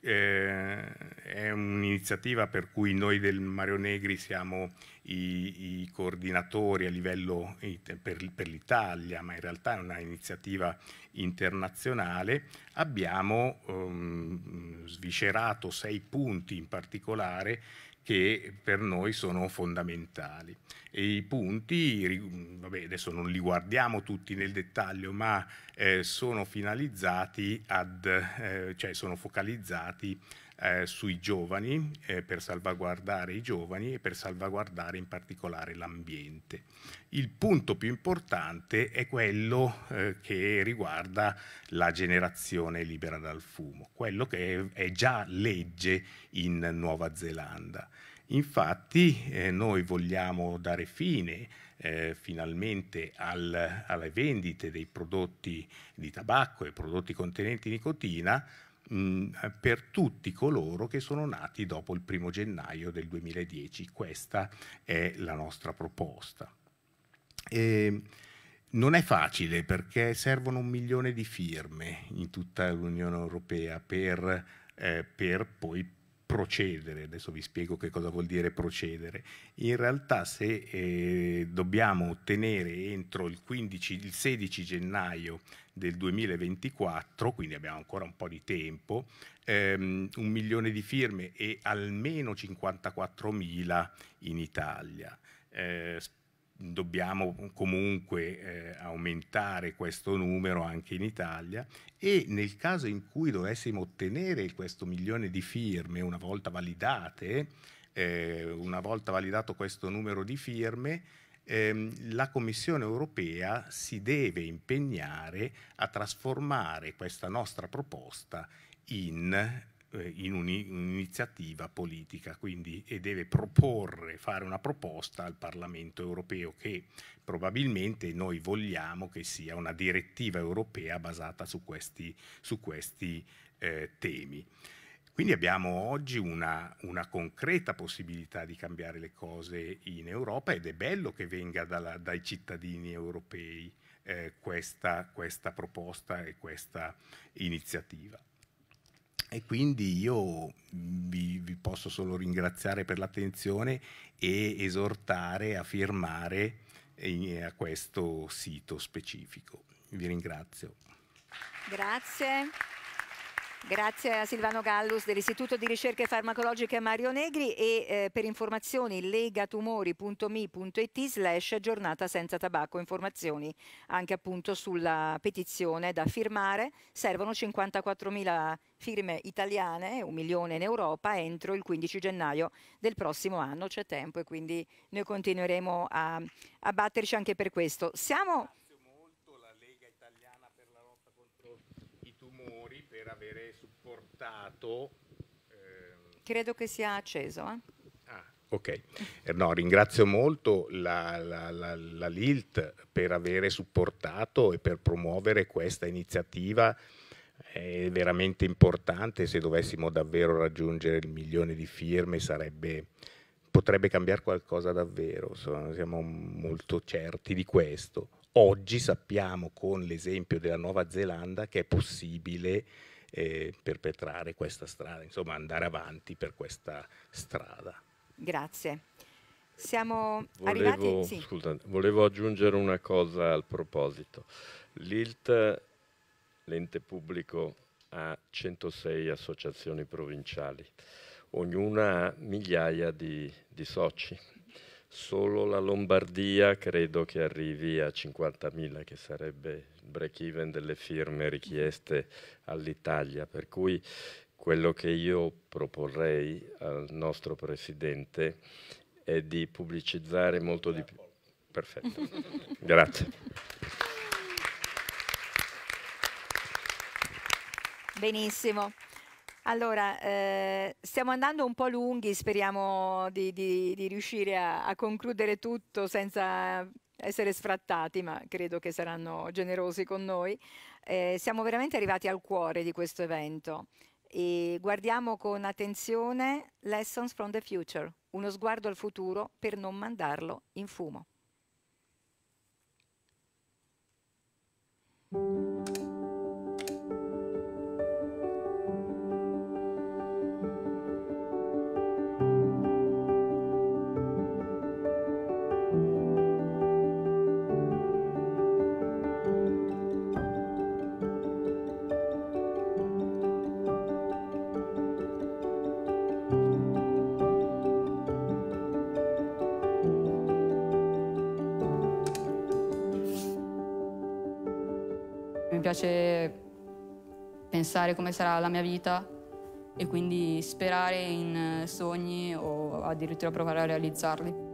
eh, è un'iniziativa per cui noi del Mario Negri siamo i, i coordinatori a livello per, per l'Italia, ma in realtà è un'iniziativa internazionale. Abbiamo ehm, sviscerato sei punti in particolare che per noi sono fondamentali. E I punti, vabbè, adesso non li guardiamo tutti nel dettaglio, ma eh, sono finalizzati ad, eh, cioè sono focalizzati eh, sui giovani, eh, per salvaguardare i giovani e per salvaguardare in particolare l'ambiente. Il punto più importante è quello eh, che riguarda la generazione libera dal fumo, quello che è già legge in Nuova Zelanda. Infatti eh, noi vogliamo dare fine eh, finalmente al, alle vendite dei prodotti di tabacco e prodotti contenenti nicotina mh, per tutti coloro che sono nati dopo il primo gennaio del 2010. Questa è la nostra proposta. E ehm, non è facile perché servono un milione di firme in tutta l'Unione Europea per, eh, per poi procedere, adesso vi spiego che cosa vuol dire procedere, in realtà se eh, dobbiamo ottenere entro il, 15, il 16 gennaio del 2024, quindi abbiamo ancora un po' di tempo, ehm, un milione di firme e almeno 54 mila in Italia. Eh, dobbiamo comunque eh, aumentare questo numero anche in Italia e nel caso in cui dovessimo ottenere questo milione di firme una volta validate, eh, una volta validato questo numero di firme, ehm, la Commissione europea si deve impegnare a trasformare questa nostra proposta in eh, in un'iniziativa politica quindi, e deve proporre, fare una proposta al Parlamento europeo che probabilmente noi vogliamo che sia una direttiva europea basata su questi, su questi eh, temi. Quindi abbiamo oggi una, una, concreta possibilità di cambiare le cose in Europa ed è bello che venga dalla, dai cittadini europei eh, questa, questa proposta e questa iniziativa. E quindi io vi, vi, posso solo ringraziare per l'attenzione e esortare a firmare eh, a questo sito specifico. Vi ringrazio. Grazie. Grazie a Silvano Gallus dell'Istituto di Ricerche Farmacologiche Mario Negri e eh, per informazioni legatumori.mi.it slash giornata senza tabacco. Informazioni anche appunto sulla petizione da firmare. Servono 54.000 firme italiane, un milione in Europa, entro il 15 gennaio del prossimo anno. C'è tempo e quindi noi continueremo a, a batterci anche per questo. Siamo stato... Ehm... Credo che sia acceso. Eh? Ah, ok. Eh, no, ringrazio molto la, la, la, la, LILT per avere supportato e per promuovere questa iniziativa è veramente importante se dovessimo davvero raggiungere il milione di firme sarebbe, potrebbe cambiare qualcosa davvero siamo molto certi di questo oggi sappiamo con l'esempio della Nuova Zelanda che è possibile eh, perpetrare questa strada, insomma andare avanti per questa strada. Grazie. Siamo volevo, arrivati? Sì. Scusa, volevo aggiungere una cosa al proposito. L'ILT, l'ente pubblico, ha 106 associazioni provinciali, ognuna ha migliaia di, di soci, solo la Lombardia credo che arrivi a 50.000, che sarebbe break even delle firme richieste all'Italia, per cui quello che io proporrei al nostro Presidente è di pubblicizzare molto di più. Perfetto, grazie. Benissimo. Allora, eh, stiamo andando un po' lunghi, speriamo di, di, di riuscire a, a concludere tutto senza essere sfrattati, ma credo che saranno generosi con noi. Eh, siamo veramente arrivati al cuore di questo evento e guardiamo con attenzione Lessons from the Future, uno sguardo al futuro per non mandarlo in fumo. piace pensare come sarà la mia vita e quindi sperare in sogni o addirittura provare a realizzarli.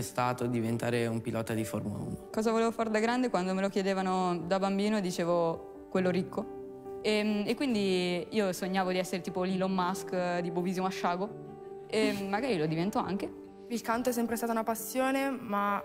sempre stato diventare un pilota di Formula 1. Cosa volevo fare da grande? Quando me lo chiedevano da bambino dicevo quello ricco. E, ehm, e quindi io sognavo di essere tipo Elon Musk eh, di Bovisimo Asciago e ehm, magari lo divento anche. Il canto è sempre stata una passione ma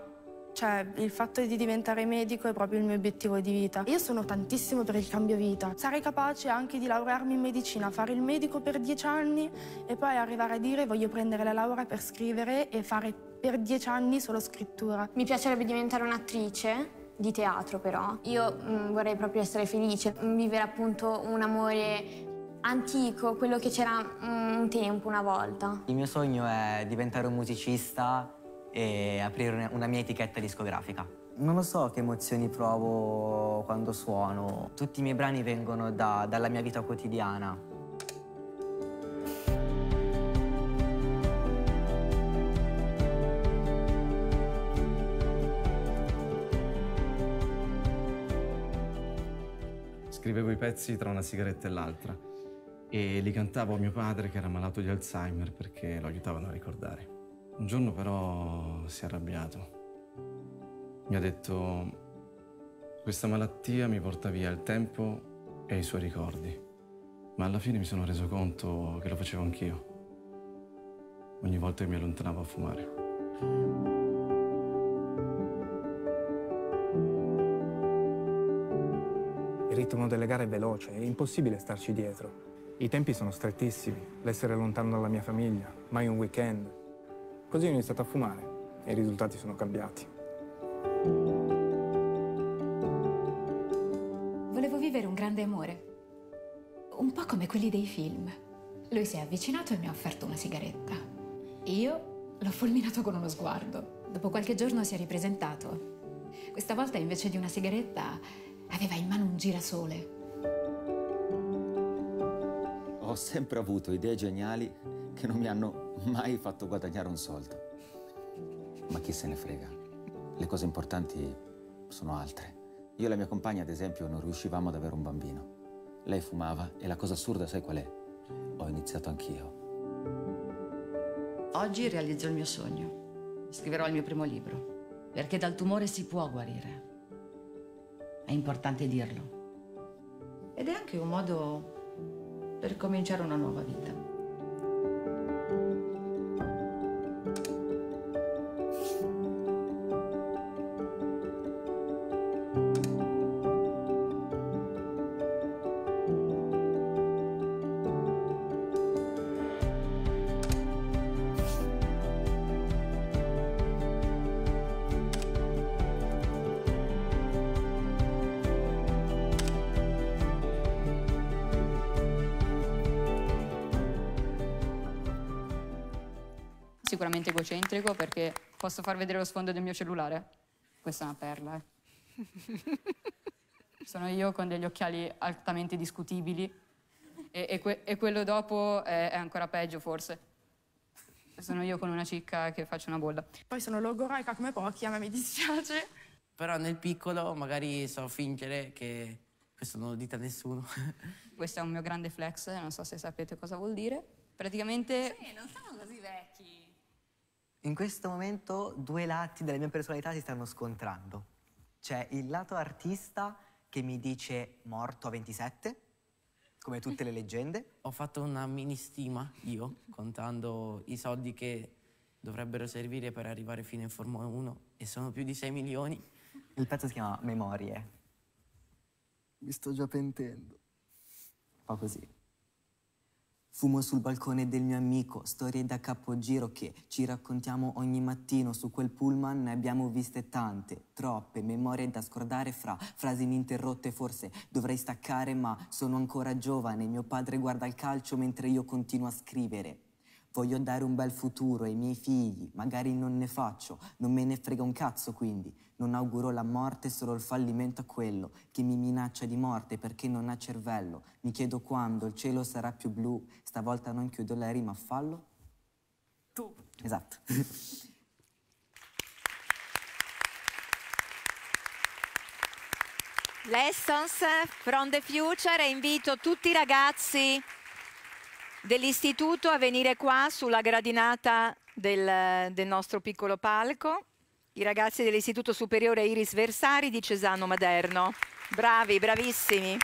cioè, il fatto di diventare medico è proprio il mio obiettivo di vita. Io sono tantissimo per il cambio vita. Sarei capace anche di laurearmi in medicina, fare il medico per dieci anni e poi arrivare a dire voglio prendere la laurea per scrivere e fare per dieci anni solo scrittura. Mi piacerebbe diventare un'attrice di teatro però. Io mh, mm, vorrei proprio essere felice, vivere appunto un amore antico, quello che c'era mm, un tempo, una volta. Il mio sogno è diventare un musicista e aprire una mia etichetta discografica. Non lo so che emozioni provo quando suono. Tutti i miei brani vengono da, dalla mia vita quotidiana. Scrivevo i pezzi tra una sigaretta e l'altra e li cantavo a mio padre che era malato di Alzheimer perché lo aiutavano a ricordare. Un giorno però si è arrabbiato. Mi ha detto, questa malattia mi porta via il tempo e i suoi ricordi, ma alla fine mi sono reso conto che lo facevo anch'io, ogni volta che mi allontanavo a fumare. Il ritmo delle gare è veloce, è impossibile starci dietro. I tempi sono strettissimi, l'essere lontano dalla mia famiglia, mai un weekend, Così ho iniziato a fumare e i risultati sono cambiati. Volevo vivere un grande amore, un po' come quelli dei film. Lui si è avvicinato e mi ha offerto una sigaretta. Io l'ho fulminato con uno sguardo. Dopo qualche giorno si è ripresentato. Questa volta invece di una sigaretta aveva in mano un girasole. Ho sempre avuto idee geniali che non mi hanno mai fatto guadagnare un soldo. Ma chi se ne frega? Le cose importanti sono altre. Io e la mia compagna, ad esempio, non riuscivamo ad avere un bambino. Lei fumava e la cosa assurda sai qual è? Ho iniziato anch'io. Oggi realizzo il mio sogno. Scriverò il mio primo libro. Perché dal tumore si può guarire. È importante dirlo. Ed è anche un modo per cominciare una nuova vita. poliedrico perché posso far vedere lo sfondo del mio cellulare. Questa è una perla. Eh. Sono io con degli occhiali altamente discutibili e, e, que e quello dopo è, è ancora peggio forse sono io con una cicca che faccio una bolla. Poi sono logoraica come pochi, a me mi dispiace. Però nel piccolo magari so fingere che questo non lo dite nessuno. Questo è un mio grande flex, non so se sapete cosa vuol dire. Praticamente... Sì, non so in questo momento due lati della mia personalità si stanno scontrando. C'è il lato artista che mi dice morto a 27, come tutte le leggende. Ho fatto una mini stima io, contando i soldi che dovrebbero servire per arrivare fino in Formula 1 e sono più di 6 milioni. Il pezzo si chiama Memorie. Mi sto già pentendo. Fa così. Fumo sul balcone del mio amico, storie da capogiro che ci raccontiamo ogni mattino. Su quel pullman ne abbiamo viste tante, troppe, memorie da scordare fra frasi ininterrotte. Forse dovrei staccare, ma sono ancora giovane. Mio padre guarda il calcio mentre io continuo a scrivere. Voglio dare un bel futuro ai miei figli, magari non ne faccio, non me ne frega un cazzo quindi. Non auguro la morte, solo il fallimento a quello che mi minaccia di morte perché non ha cervello. Mi chiedo quando il cielo sarà più blu. Stavolta non chiudo la rima, fallo. Tu. Esatto. Lessons from the Future e invito tutti i ragazzi dell'istituto a venire qua sulla gradinata del, del nostro piccolo palco, i ragazzi dell'Istituto Superiore Iris Versari di Cesano Maderno. Bravi, bravissimi.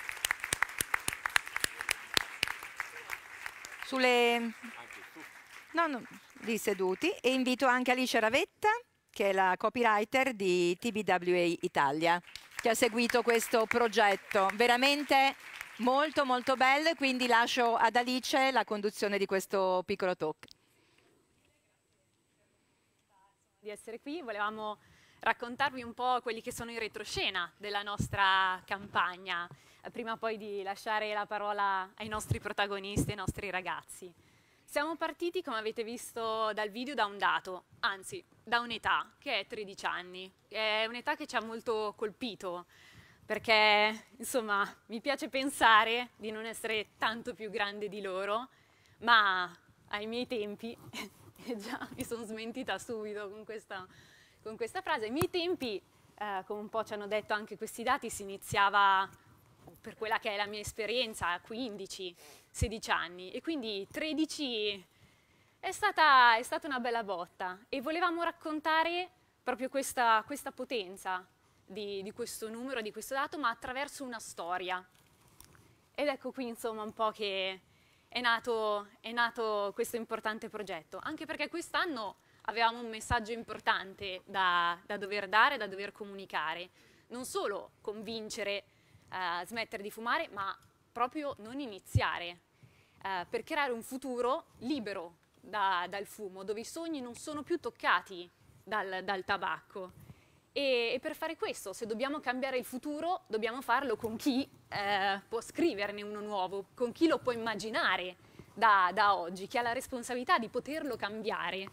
Sulle... No, no, lì seduti. E invito anche Alice Ravetta, che è la copywriter di TBWA Italia, che ha seguito questo progetto. Veramente molto molto belle, quindi lascio ad Alice la conduzione di questo piccolo talk. Di essere qui, volevamo raccontarvi un po' quelli che sono in retroscena della nostra campagna, prima poi di lasciare la parola ai nostri protagonisti, ai nostri ragazzi. Siamo partiti, come avete visto dal video, da un dato, anzi da un'età che è 13 anni, è un'età che ci ha molto colpito perché insomma mi piace pensare di non essere tanto più grande di loro, ma ai miei tempi, eh, già mi sono smentita subito con questa, con questa frase, ai miei tempi, eh, come un po' ci hanno detto anche questi dati, si iniziava per quella che è la mia esperienza a 15-16 anni e quindi 13 è stata, è stata una bella botta e volevamo raccontare proprio questa, questa potenza, di, di questo numero, di questo dato, ma attraverso una storia. Ed ecco qui insomma un po' che è nato, è nato questo importante progetto, anche perché quest'anno avevamo un messaggio importante da, da, dover dare, da dover comunicare, non solo convincere a eh, smettere di fumare, ma proprio non iniziare, eh, per creare un futuro libero da, dal fumo, dove i sogni non sono più toccati dal, dal tabacco. E, e, per fare questo, se dobbiamo cambiare il futuro, dobbiamo farlo con chi eh, può scriverne uno nuovo, con chi lo può immaginare da, da, oggi, chi ha la responsabilità di poterlo cambiare.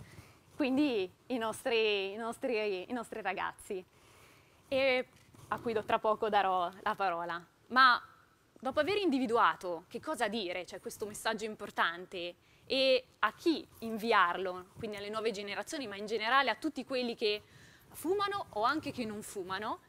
Quindi i nostri, i nostri, i nostri ragazzi, e, a cui tra poco darò la parola. Ma dopo aver individuato che cosa dire, cioè questo messaggio importante, e a chi inviarlo, quindi alle nuove generazioni, ma in generale a tutti quelli che fumano o anche che non fumano,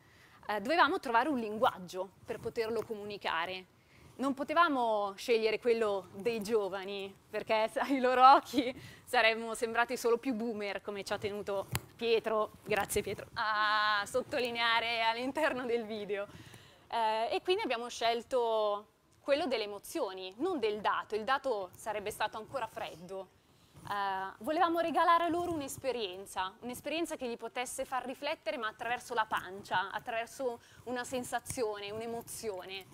eh, dovevamo trovare un linguaggio per poterlo comunicare. Non potevamo scegliere quello dei giovani, perché ai loro occhi saremmo sembrati solo più boomer, come ci ha tenuto Pietro, grazie Pietro, a sottolineare all'interno del video. Eh, e quindi abbiamo scelto quello delle emozioni, non del dato, il dato sarebbe stato ancora freddo, eh, volevamo regalare loro un'esperienza, un'esperienza che gli potesse far riflettere ma attraverso la pancia, attraverso una sensazione, un'emozione.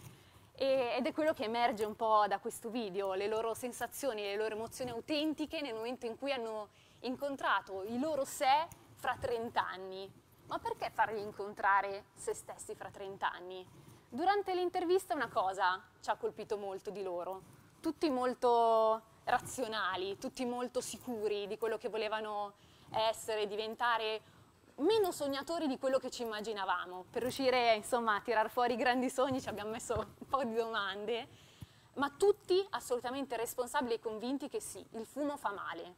Ed è quello che emerge un po' da questo video, le loro sensazioni, le loro emozioni autentiche nel momento in cui hanno incontrato il loro sé fra 30 anni. Ma perché fargli incontrare se stessi fra 30 anni? Durante l'intervista una cosa ci ha colpito molto di loro, tutti molto razionali, tutti molto sicuri di quello che volevano essere, diventare meno sognatori di quello che ci immaginavamo. Per riuscire insomma, a tirar fuori i grandi sogni ci abbiamo messo un po' di domande, ma tutti assolutamente responsabili e convinti che sì, il fumo fa male.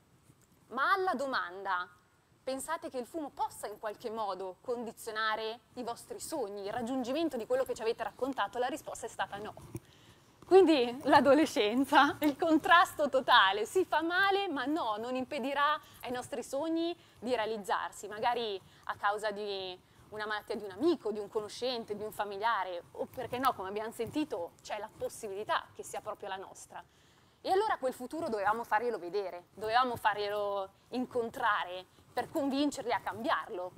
Ma alla domanda, pensate che il fumo possa in qualche modo condizionare i vostri sogni, il raggiungimento di quello che ci avete raccontato? La risposta è stata no. Quindi l'adolescenza, il contrasto totale, si fa male ma no, non impedirà ai nostri sogni di realizzarsi, magari a causa di una malattia di un amico, di un conoscente, di un familiare o perché no, come abbiamo sentito, c'è la possibilità che sia proprio la nostra. E allora quel futuro dovevamo farglielo vedere, dovevamo farglielo incontrare per convincerli a cambiarlo.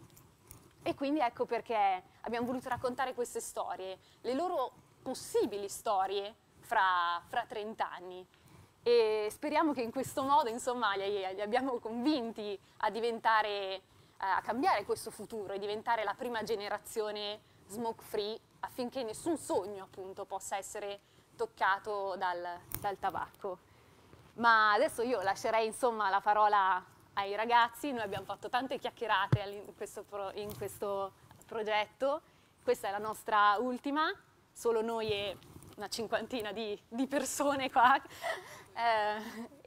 E quindi ecco perché abbiamo voluto raccontare queste storie, le loro possibili storie fra, fra 30 anni. E speriamo che in questo modo, insomma, li, li abbiamo convinti a diventare, eh, a cambiare questo futuro e diventare la prima generazione smoke free affinché nessun sogno appunto possa essere toccato dal, dal tabacco. Ma adesso io lascerei insomma la parola ai ragazzi, noi abbiamo fatto tante chiacchierate in questo, pro, in questo progetto, questa è la nostra ultima, solo noi e una cinquantina di, di persone qua eh,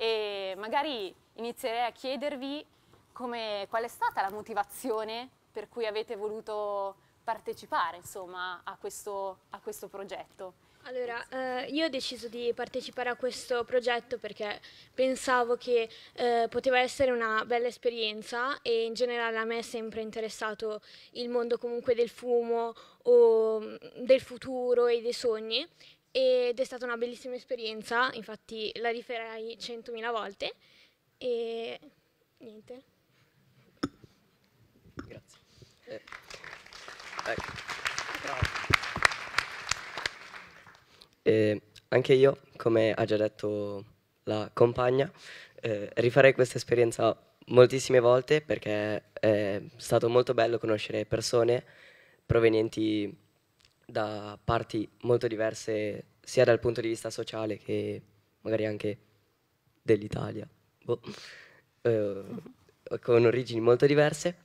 e magari inizierei a chiedervi come, qual è stata la motivazione per cui avete voluto partecipare insomma, a, questo, a questo progetto. Allora, eh, io ho deciso di partecipare a questo progetto perché pensavo che eh, poteva essere una bella esperienza e in generale a me è sempre interessato il mondo comunque del fumo o mm, del futuro e dei sogni ed è stata una bellissima esperienza, infatti la riferai centomila volte e niente. Grazie. Eh. Ecco. Eh, anche io, come ha già detto la compagna, eh, rifarei questa esperienza moltissime volte perché è stato molto bello conoscere persone provenienti da parti molto diverse sia dal punto di vista sociale che magari anche dell'Italia, boh. eh, con origini molto diverse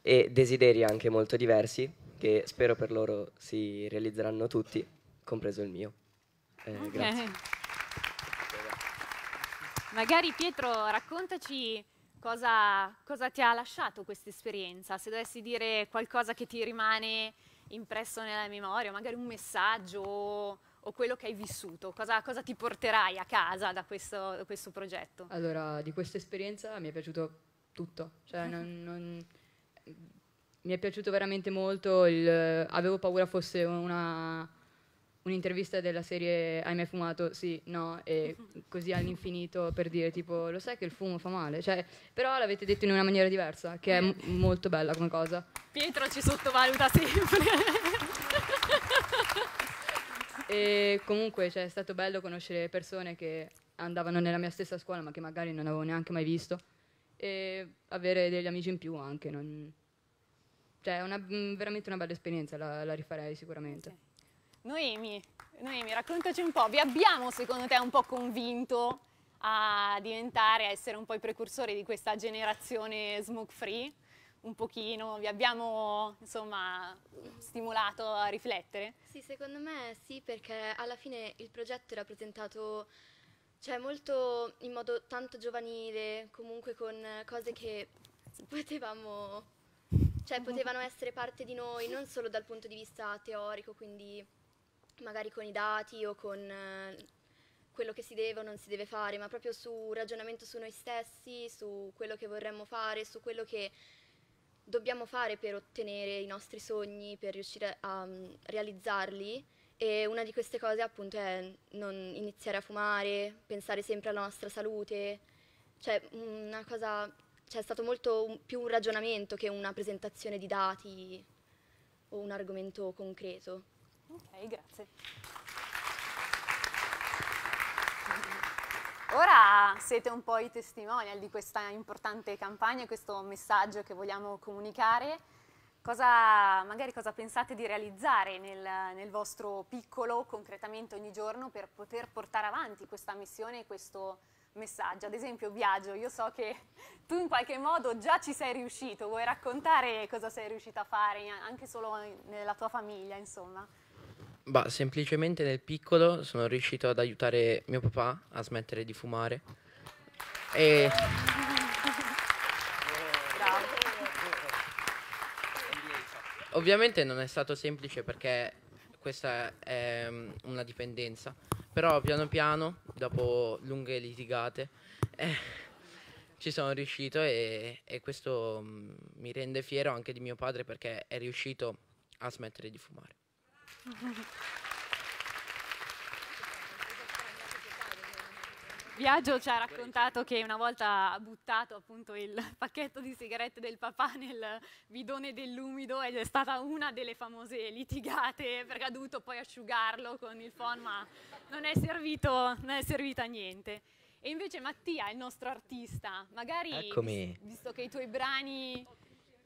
e desideri anche molto diversi che spero per loro si realizzeranno tutti, compreso il mio. Eh, okay. Grazie. Magari Pietro, raccontaci cosa, cosa ti ha lasciato questa esperienza, se dovessi dire qualcosa che ti rimane impresso nella memoria, magari un messaggio o, o quello che hai vissuto? Cosa, cosa, ti porterai a casa da questo, da questo progetto? Allora, di questa esperienza mi è piaciuto tutto, cioè non, non, mi è piaciuto veramente molto, il, avevo paura fosse una un'intervista della serie Hai mai fumato? Sì, no, e così all'infinito per dire tipo lo sai che il fumo fa male, cioè, però l'avete detto in una maniera diversa, che è molto bella come cosa. Pietro ci sottovaluta sempre. e comunque cioè, è stato bello conoscere persone che andavano nella mia stessa scuola ma che magari non avevo neanche mai visto e avere degli amici in più anche. Non... Cioè è veramente una bella esperienza, la, la rifarei sicuramente. Okay. Noemi, Noemi, raccontaci un po', vi abbiamo secondo te un po' convinto a diventare, a essere un po' i precursori di questa generazione smoke free? Un pochino, vi abbiamo insomma stimolato a riflettere? Sì, secondo me sì, perché alla fine il progetto era presentato cioè, molto in modo tanto giovanile, comunque con cose che potevamo, cioè potevano essere parte di noi, non solo dal punto di vista teorico, quindi magari con i dati o con eh, quello che si deve o non si deve fare, ma proprio su ragionamento su noi stessi, su quello che vorremmo fare, su quello che dobbiamo fare per ottenere i nostri sogni, per riuscire a um, realizzarli. E una di queste cose appunto è non iniziare a fumare, pensare sempre alla nostra salute, cioè una cosa, cioè è stato molto un, più un ragionamento che una presentazione di dati o un argomento concreto. Ok, grazie. Ora siete un po' i testimonial di questa importante campagna, e questo messaggio che vogliamo comunicare. Cosa, magari cosa pensate di realizzare nel, nel vostro piccolo, concretamente ogni giorno, per poter portare avanti questa missione e questo messaggio? Ad esempio, Biagio, io so che tu in qualche modo già ci sei riuscito, vuoi raccontare cosa sei riuscito a fare, anche solo nella tua famiglia, insomma? Bah, semplicemente nel piccolo sono riuscito ad aiutare mio papà a smettere di fumare. E... Ovviamente non è stato semplice perché questa è mm, una dipendenza, però piano piano, dopo lunghe litigate, eh, ci sono riuscito e, e questo mm, mi rende fiero anche di mio padre perché è riuscito a smettere di fumare. Viaggio ci ha raccontato che una volta ha buttato appunto il pacchetto di sigarette del papà nel bidone dell'umido ed è stata una delle famose litigate perché ha dovuto poi asciugarlo con il phon ma non è, servito, non è servito a niente. E invece Mattia, il nostro artista, magari Eccomi. visto che i tuoi brani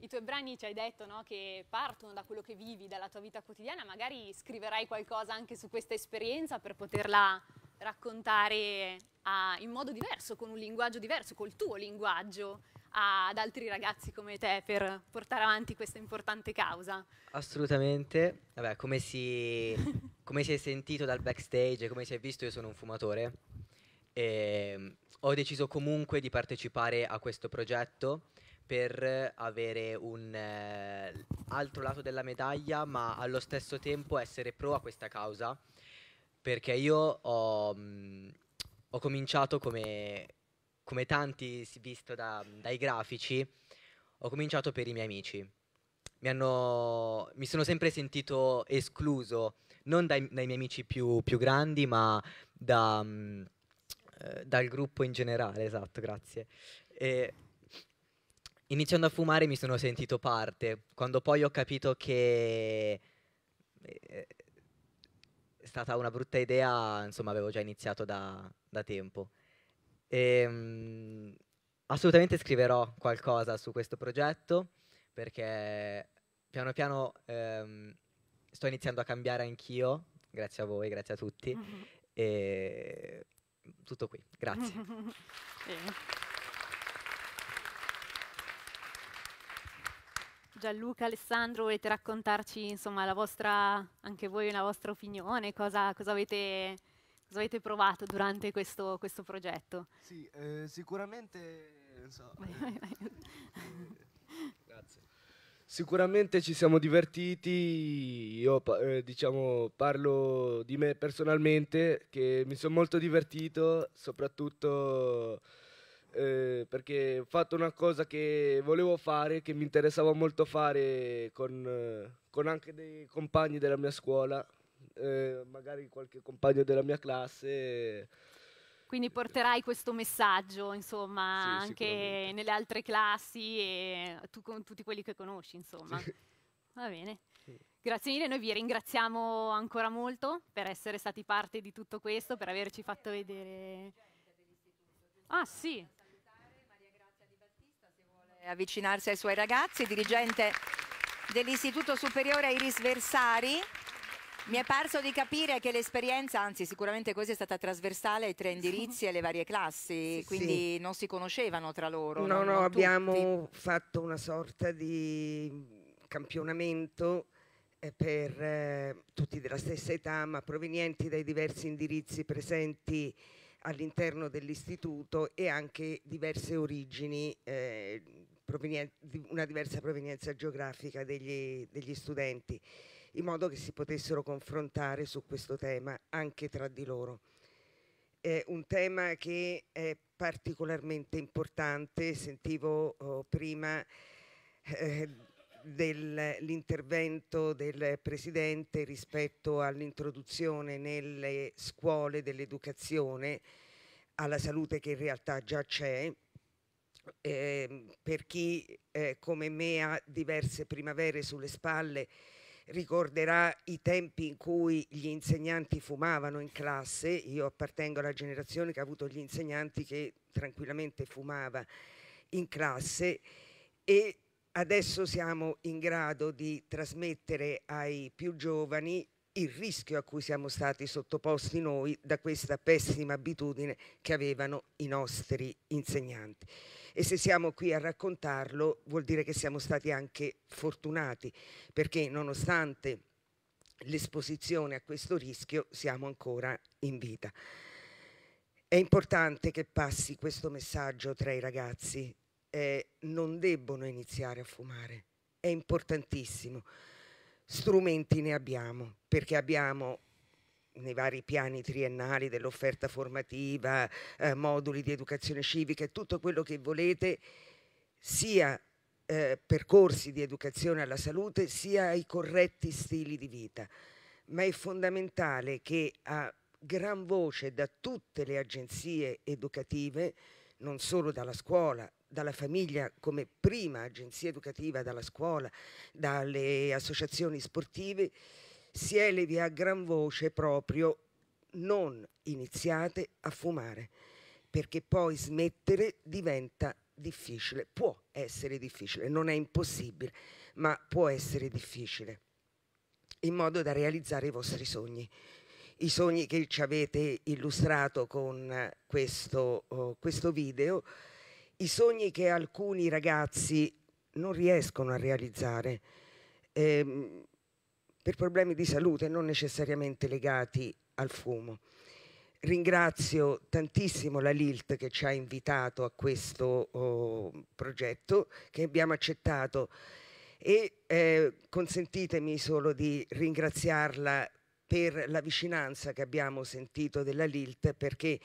i tuoi brani ci hai detto no, che partono da quello che vivi, dalla tua vita quotidiana, magari scriverai qualcosa anche su questa esperienza per poterla raccontare a, in modo diverso, con un linguaggio diverso, col tuo linguaggio ad altri ragazzi come te per portare avanti questa importante causa. Assolutamente, Vabbè, come, si, come si è sentito dal backstage, come si è visto io sono un fumatore e ehm, ho deciso comunque di partecipare a questo progetto per avere un eh, altro lato della medaglia, ma allo stesso tempo essere pro a questa causa, perché io ho, mh, mm, ho cominciato come, come tanti visto da, dai grafici, ho cominciato per i miei amici. Mi, hanno, mi sono sempre sentito escluso, non dai, dai miei amici più, più grandi, ma da, mh, mm, eh, dal gruppo in generale, esatto, grazie. E, iniziando a fumare mi sono sentito parte, quando poi ho capito che eh, è stata una brutta idea, insomma avevo già iniziato da, da tempo. E, ehm, mh, assolutamente scriverò qualcosa su questo progetto perché piano piano ehm, sto iniziando a cambiare anch'io, grazie a voi, grazie a tutti. Mm-hmm. E tutto qui, grazie. sì. Gianluca, Alessandro, volete raccontarci insomma, la vostra, anche voi la vostra opinione, cosa, cosa, avete, cosa avete, provato durante questo, questo progetto? Sì, eh, sicuramente... So, vai, vai, vai. Grazie. Sicuramente ci siamo divertiti, io eh, diciamo, parlo di me personalmente, che mi sono molto divertito, soprattutto eh, perché ho fatto una cosa che volevo fare, che mi interessava molto fare con, eh, con anche dei compagni della mia scuola, eh, magari qualche compagno della mia classe. Quindi porterai questo messaggio, insomma, sì, anche nelle altre classi e tu con tutti quelli che conosci, insomma. Sì. Va bene. Grazie mille, noi vi ringraziamo ancora molto per essere stati parte di tutto questo, per averci fatto vedere... Ah sì, avvicinarsi ai suoi ragazzi, dirigente dell'Istituto Superiore Iris Versari. Mi è parso di capire che l'esperienza, anzi sicuramente così è stata trasversale ai tre indirizzi e alle varie classi, sì, quindi sì. non si conoscevano tra loro. No, no, abbiamo tutti. fatto una sorta di campionamento eh, per eh, tutti della stessa età, ma provenienti dai diversi indirizzi presenti all'interno dell'istituto e anche diverse origini eh, una diversa provenienza geografica degli, degli studenti, in modo che si potessero confrontare su questo tema anche tra di loro. È un tema che è particolarmente importante, sentivo oh, prima eh, dell'intervento del Presidente rispetto all'introduzione nelle scuole dell'educazione alla salute che in realtà già c'è, eh, per chi eh, come me ha diverse primavere sulle spalle ricorderà i tempi in cui gli insegnanti fumavano in classe, io appartengo alla generazione che ha avuto gli insegnanti che tranquillamente fumava in classe e adesso siamo in grado di trasmettere ai più giovani il rischio a cui siamo stati sottoposti noi da questa pessima abitudine che avevano i nostri insegnanti e se siamo qui a raccontarlo vuol dire che siamo stati anche fortunati perché nonostante l'esposizione a questo rischio siamo ancora in vita. È importante che passi questo messaggio tra i ragazzi. Eh, non debbono iniziare a fumare, è importantissimo. Strumenti ne abbiamo, perché abbiamo nei vari piani triennali dell'offerta formativa, eh, moduli di educazione civica e tutto quello che volete, sia eh, percorsi di educazione alla salute, sia i corretti stili di vita. Ma è fondamentale che a gran voce da tutte le agenzie educative, non solo dalla scuola, dalla famiglia come prima agenzia educativa, dalla scuola, dalle associazioni sportive, si elevi a gran voce proprio non iniziate a fumare, perché poi smettere diventa difficile, può essere difficile, non è impossibile, ma può essere difficile, in modo da realizzare i vostri sogni. I sogni che ci avete illustrato con questo, oh, questo video, i sogni che alcuni ragazzi non riescono a realizzare. Ehm, per problemi di salute non necessariamente legati al fumo. Ringrazio tantissimo la Lilt che ci ha invitato a questo oh, progetto che abbiamo accettato e eh, consentitemi solo di ringraziarla per la vicinanza che abbiamo sentito della Lilt perché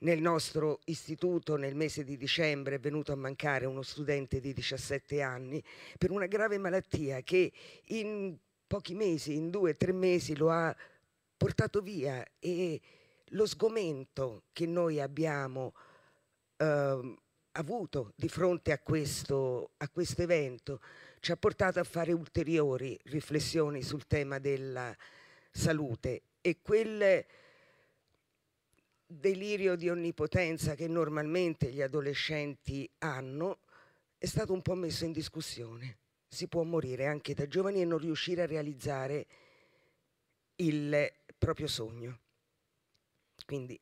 nel nostro istituto nel mese di dicembre è venuto a mancare uno studente di 17 anni per una grave malattia che in pochi mesi, in due, tre mesi, lo ha portato via e lo sgomento che noi abbiamo eh, avuto di fronte a questo, a questo evento ci ha portato a fare ulteriori riflessioni sul tema della salute e quel delirio di onnipotenza che normalmente gli adolescenti hanno è stato un po' messo in discussione si può morire anche da giovani e non riuscire a realizzare il proprio sogno. Quindi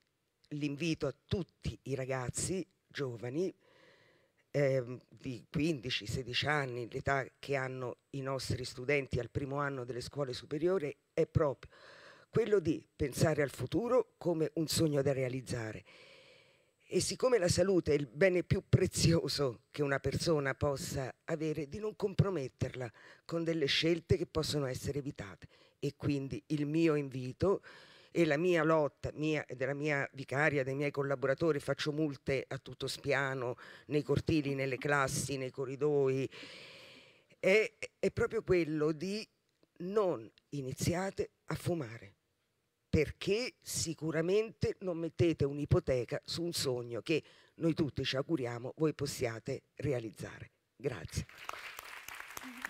l'invito a tutti i ragazzi giovani eh, di 15-16 anni, l'età che hanno i nostri studenti al primo anno delle scuole superiori, è proprio quello di pensare al futuro come un sogno da realizzare e siccome la salute è il bene più prezioso che una persona possa avere, di non comprometterla con delle scelte che possono essere evitate. E quindi il mio invito e la mia lotta, mia della mia vicaria, dei miei collaboratori, faccio multe a tutto spiano, nei cortili, nelle classi, nei corridoi, è, è proprio quello di non iniziate a fumare perché sicuramente non mettete un'ipoteca su un sogno che noi tutti ci auguriamo voi possiate realizzare. Grazie.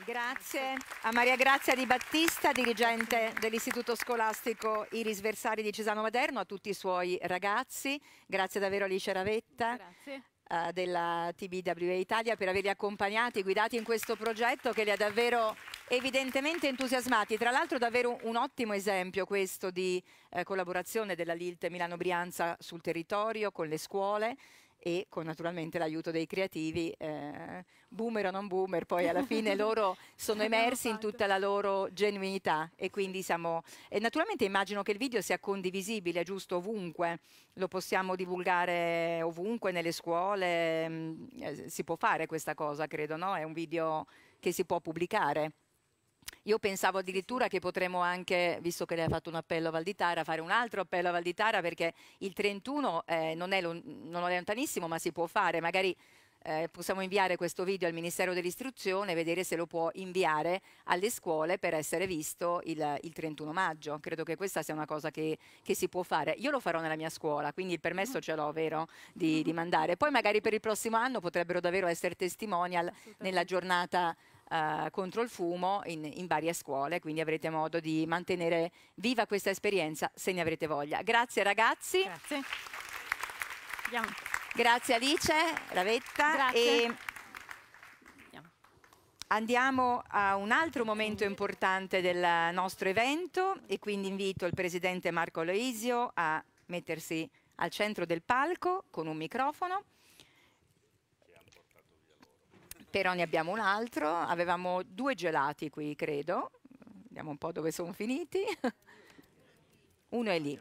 Grazie a Maria Grazia Di Battista, dirigente dell'Istituto Scolastico Iris Versari di Cesano Maderno, a tutti i suoi ragazzi. Grazie davvero Alice Ravetta. Grazie. Eh, della TBWA Italia per averli accompagnati, guidati in questo progetto che li ha davvero evidentemente entusiasmati. Tra l'altro davvero un ottimo esempio questo di eh, collaborazione della Lilt Milano Brianza sul territorio, con le scuole e con naturalmente l'aiuto dei creativi, eh, boomer o non boomer, poi alla fine loro sono emersi in tutta la loro genuinità e quindi siamo... E naturalmente immagino che il video sia condivisibile, giusto, ovunque, lo possiamo divulgare ovunque, nelle scuole, mm, eh, si può fare questa cosa, credo, no? È un video che si può pubblicare. Io pensavo addirittura che potremmo anche, visto che lei ha fatto un appello a Valditara, fare un altro appello a Valditara perché il 31 eh, non, è non è lontanissimo ma si può fare, magari eh, possiamo inviare questo video al Ministero dell'Istruzione e vedere se lo può inviare alle scuole per essere visto il, il 31 maggio. Credo che questa sia una cosa che, che, si può fare. Io lo farò nella mia scuola, quindi il permesso ce l'ho, vero, di, di mandare. Poi magari per il prossimo anno potrebbero davvero essere testimonial nella giornata eh, contro il fumo in, in, varie scuole, quindi avrete modo di mantenere viva questa esperienza se ne avrete voglia. Grazie ragazzi. Grazie. Andiamo. Grazie Alice, Ravetta. Grazie. E andiamo a un altro momento importante del nostro evento e quindi invito il presidente Marco Loisio a mettersi al centro del palco con un microfono però ne abbiamo un altro, avevamo due gelati qui credo, vediamo un po' dove sono finiti, uno è lì.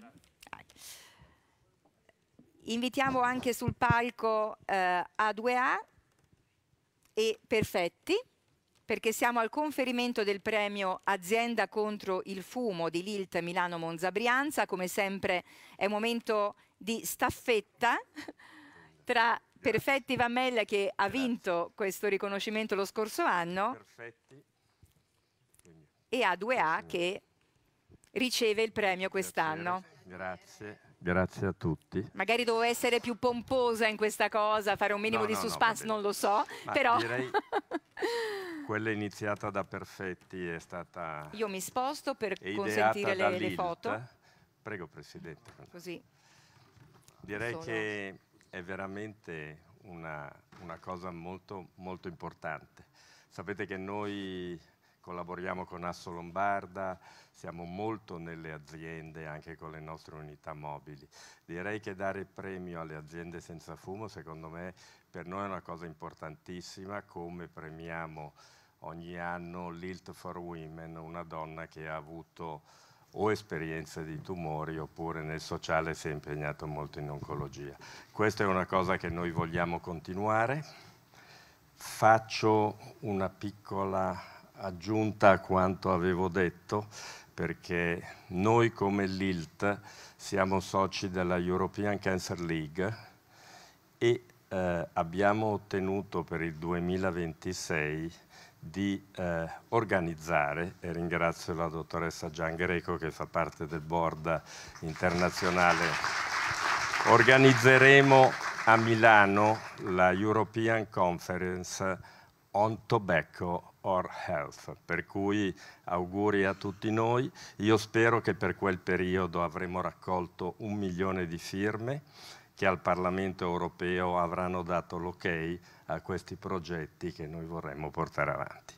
Invitiamo anche sul palco eh, A2A e Perfetti perché siamo al conferimento del premio Azienda contro il fumo di Lilt Milano Monza Brianza, come sempre è un momento di staffetta tra Perfetti Vammella che ha Grazie. vinto questo riconoscimento lo scorso anno Perfetti. e A2A che riceve il premio quest'anno. Grazie. Grazie a tutti. Magari dovevo essere più pomposa in questa cosa, fare un minimo no, di no, suspense, no, non lo so, Ma però... Direi quella iniziata da Perfetti è stata... Io mi sposto per consentire le, le, foto. Prego Presidente. Così. Direi Solo. che è veramente una, una cosa molto, molto importante. Sapete che noi collaboriamo con Asso Lombarda, siamo molto nelle aziende anche con le nostre unità mobili. Direi che dare premio alle aziende senza fumo, secondo me, per noi è una cosa importantissima, come premiamo ogni anno l'Ilt for Women, una donna che ha avuto o esperienze di tumori oppure nel sociale si è impegnato molto in oncologia. Questa è una cosa che noi vogliamo continuare. Faccio una piccola aggiunta a quanto avevo detto perché noi come l'ILT siamo soci della European Cancer League e eh, abbiamo ottenuto per il 2026 di eh, organizzare, e ringrazio la dottoressa Gian Greco che fa parte del board internazionale, organizzeremo a Milano la European Conference on Tobacco or Health, per cui auguri a tutti noi. Io spero che per quel periodo avremo raccolto un milione di firme che al Parlamento europeo avranno dato l'ok a questi progetti che noi vorremmo portare avanti.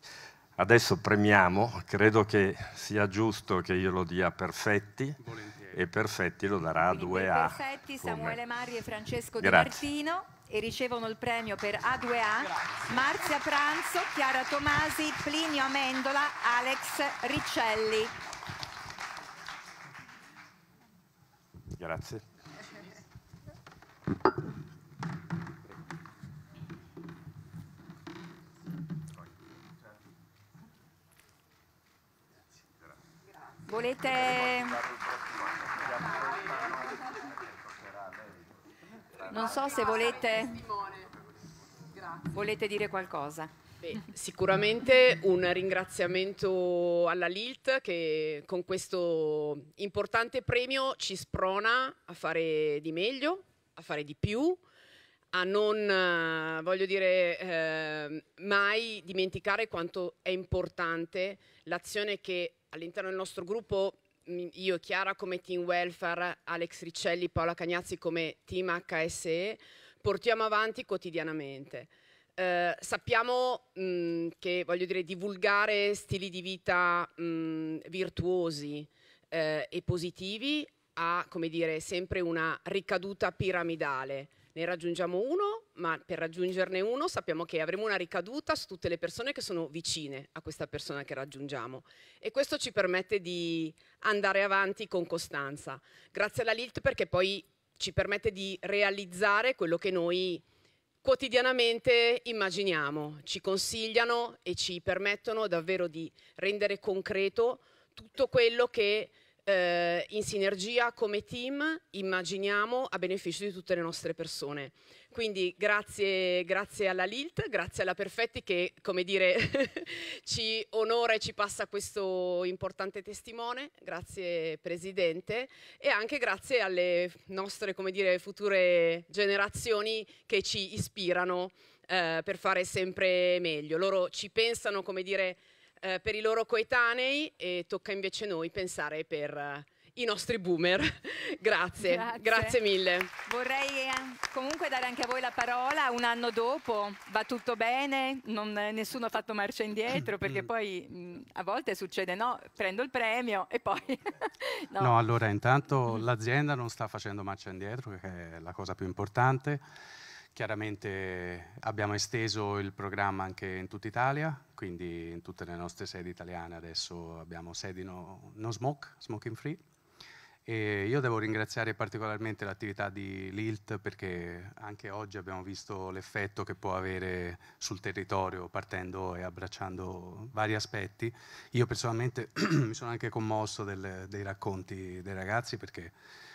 Adesso premiamo, credo che sia giusto che io lo dia a perfetti. Volentieri. E perfetti lo darà a 2A. Perfetti come... Samuele Marri e Francesco Grazie. Di Martino e ricevono il premio per A2A Grazie. Marzia Pranzo, Chiara Tomasi, Plinio Amendola, Alex Riccelli. Grazie. Volete... Non so se volete... Volete dire qualcosa? Beh, sicuramente un ringraziamento alla LILT che con questo importante premio ci sprona a fare di meglio, a fare di più, a non, eh, voglio dire, eh, mai dimenticare quanto è importante l'azione che all'interno del nostro gruppo io e Chiara come team welfare, Alex Riccelli, Paola Cagnazzi come team HSE, portiamo avanti quotidianamente. Eh, sappiamo mh, che voglio dire, divulgare stili di vita mh, virtuosi eh, e positivi ha come dire, sempre una ricaduta piramidale ne raggiungiamo uno, ma per raggiungerne uno sappiamo che avremo una ricaduta su tutte le persone che sono vicine a questa persona che raggiungiamo e questo ci permette di andare avanti con costanza. Grazie alla LILT perché poi ci permette di realizzare quello che noi quotidianamente immaginiamo, ci consigliano e ci permettono davvero di rendere concreto tutto quello che eh, in sinergia come team immaginiamo a beneficio di tutte le nostre persone. Quindi grazie, grazie alla Lilt, grazie alla Perfetti che come dire ci onora e ci passa questo importante testimone, grazie Presidente e anche grazie alle nostre come dire, future generazioni che ci ispirano eh, per fare sempre meglio. Loro ci pensano come dire eh, per i loro coetanei e tocca invece a noi pensare per eh, i nostri boomer. grazie, grazie, grazie, mille. Vorrei eh, comunque dare anche a voi la parola, un anno dopo va tutto bene, non, nessuno ha fatto marcia indietro perché mm. poi mh, mm, a volte succede no, prendo il premio e poi... no. no, allora intanto mm. l'azienda non sta facendo marcia indietro che è la cosa più importante. Chiaramente abbiamo esteso il programma anche in tutta Italia, quindi in tutte le nostre sedi italiane adesso abbiamo sedi no, no smoke, smoking free. E io devo ringraziare particolarmente l'attività di LILT perché anche oggi abbiamo visto l'effetto che può avere sul territorio partendo e abbracciando vari aspetti. Io personalmente mi sono anche commosso del, dei racconti dei ragazzi perché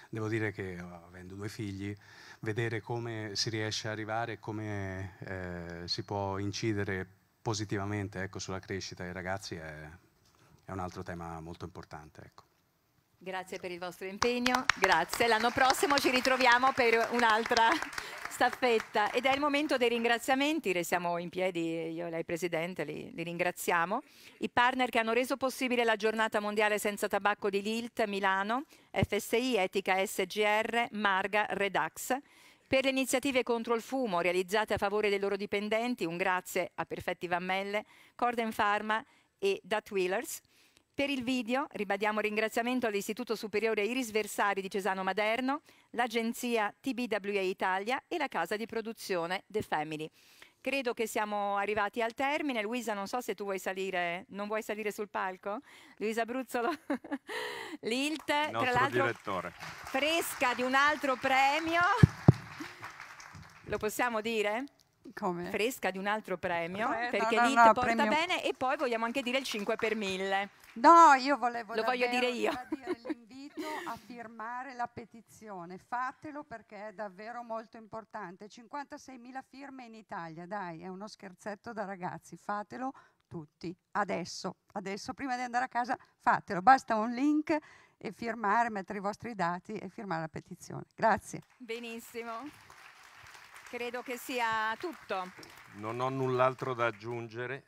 devo dire che avendo due figli vedere come si riesce ad arrivare e come eh, si può incidere positivamente ecco, sulla crescita dei ragazzi è, è, un altro tema molto importante. Ecco. Grazie per il vostro impegno, grazie. L'anno prossimo ci ritroviamo per un'altra staffetta ed è il momento dei ringraziamenti, restiamo in piedi, io e lei Presidente, li, li, ringraziamo. I partner che hanno reso possibile la giornata mondiale senza tabacco di Lilt, Milano, FSI, Etica SGR, Marga, Redax. Per le iniziative contro il fumo realizzate a favore dei loro dipendenti, un grazie a Perfetti Vammelle, Corden Pharma e Dat Wheelers. Per il video ribadiamo ringraziamento all'Istituto Superiore Iris Versari di Cesano Maderno, l'agenzia TBWA Italia e la casa di produzione The Family. Credo che siamo arrivati al termine. Luisa, non so se tu vuoi salire, non vuoi salire sul palco? Luisa Bruzzolo, l'ILT, tra l'altro direttore. fresca di un altro premio. Lo possiamo dire? Come? Fresca di un altro premio, eh, perché no, no, l'ILT no, porta premio. bene e poi vogliamo anche dire il 5 per 1000. No, io volevo Lo voglio dire io. l'invito a firmare la petizione. Fatelo perché è davvero molto importante. 56.000 firme in Italia, dai, è uno scherzetto da ragazzi. Fatelo tutti adesso, adesso prima di andare a casa, fatelo. Basta un link e firmare, mettere i vostri dati e firmare la petizione. Grazie. Benissimo. Credo che sia tutto. Non ho null'altro da aggiungere.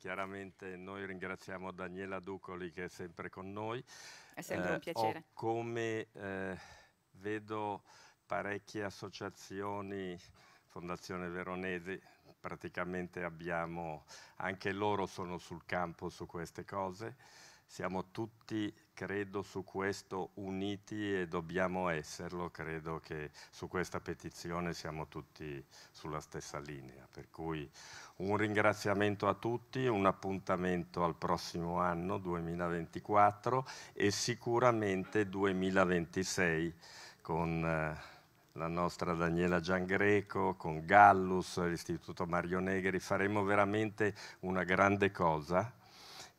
Chiaramente noi ringraziamo Daniela Ducoli che è sempre con noi. È sempre eh, un piacere. come eh, vedo parecchie associazioni, Fondazione Veronese, praticamente abbiamo, anche loro sono sul campo su queste cose siamo tutti, credo, su questo uniti e dobbiamo esserlo, credo che su questa petizione siamo tutti sulla stessa linea. Per cui un ringraziamento a tutti, un appuntamento al prossimo anno 2024 e sicuramente 2026 con eh, la nostra Daniela Giangreco, con Gallus, l'Istituto Mario Negri, faremo veramente una grande cosa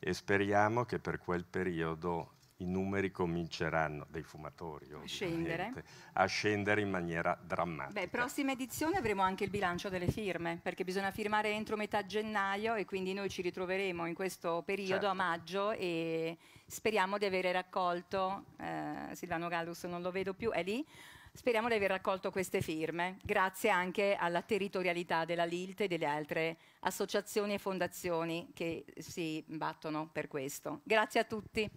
e speriamo che per quel periodo i numeri cominceranno, dei fumatori scendere. a scendere in maniera drammatica. Beh, prossima edizione avremo anche il bilancio delle firme, perché bisogna firmare entro metà gennaio e quindi noi ci ritroveremo in questo periodo certo. a maggio e speriamo di avere raccolto, eh, Silvano Gallus non lo vedo più, è lì, Speriamo di aver raccolto queste firme, grazie anche alla territorialità della LILT e delle altre associazioni e fondazioni che si battono per questo. Grazie a tutti.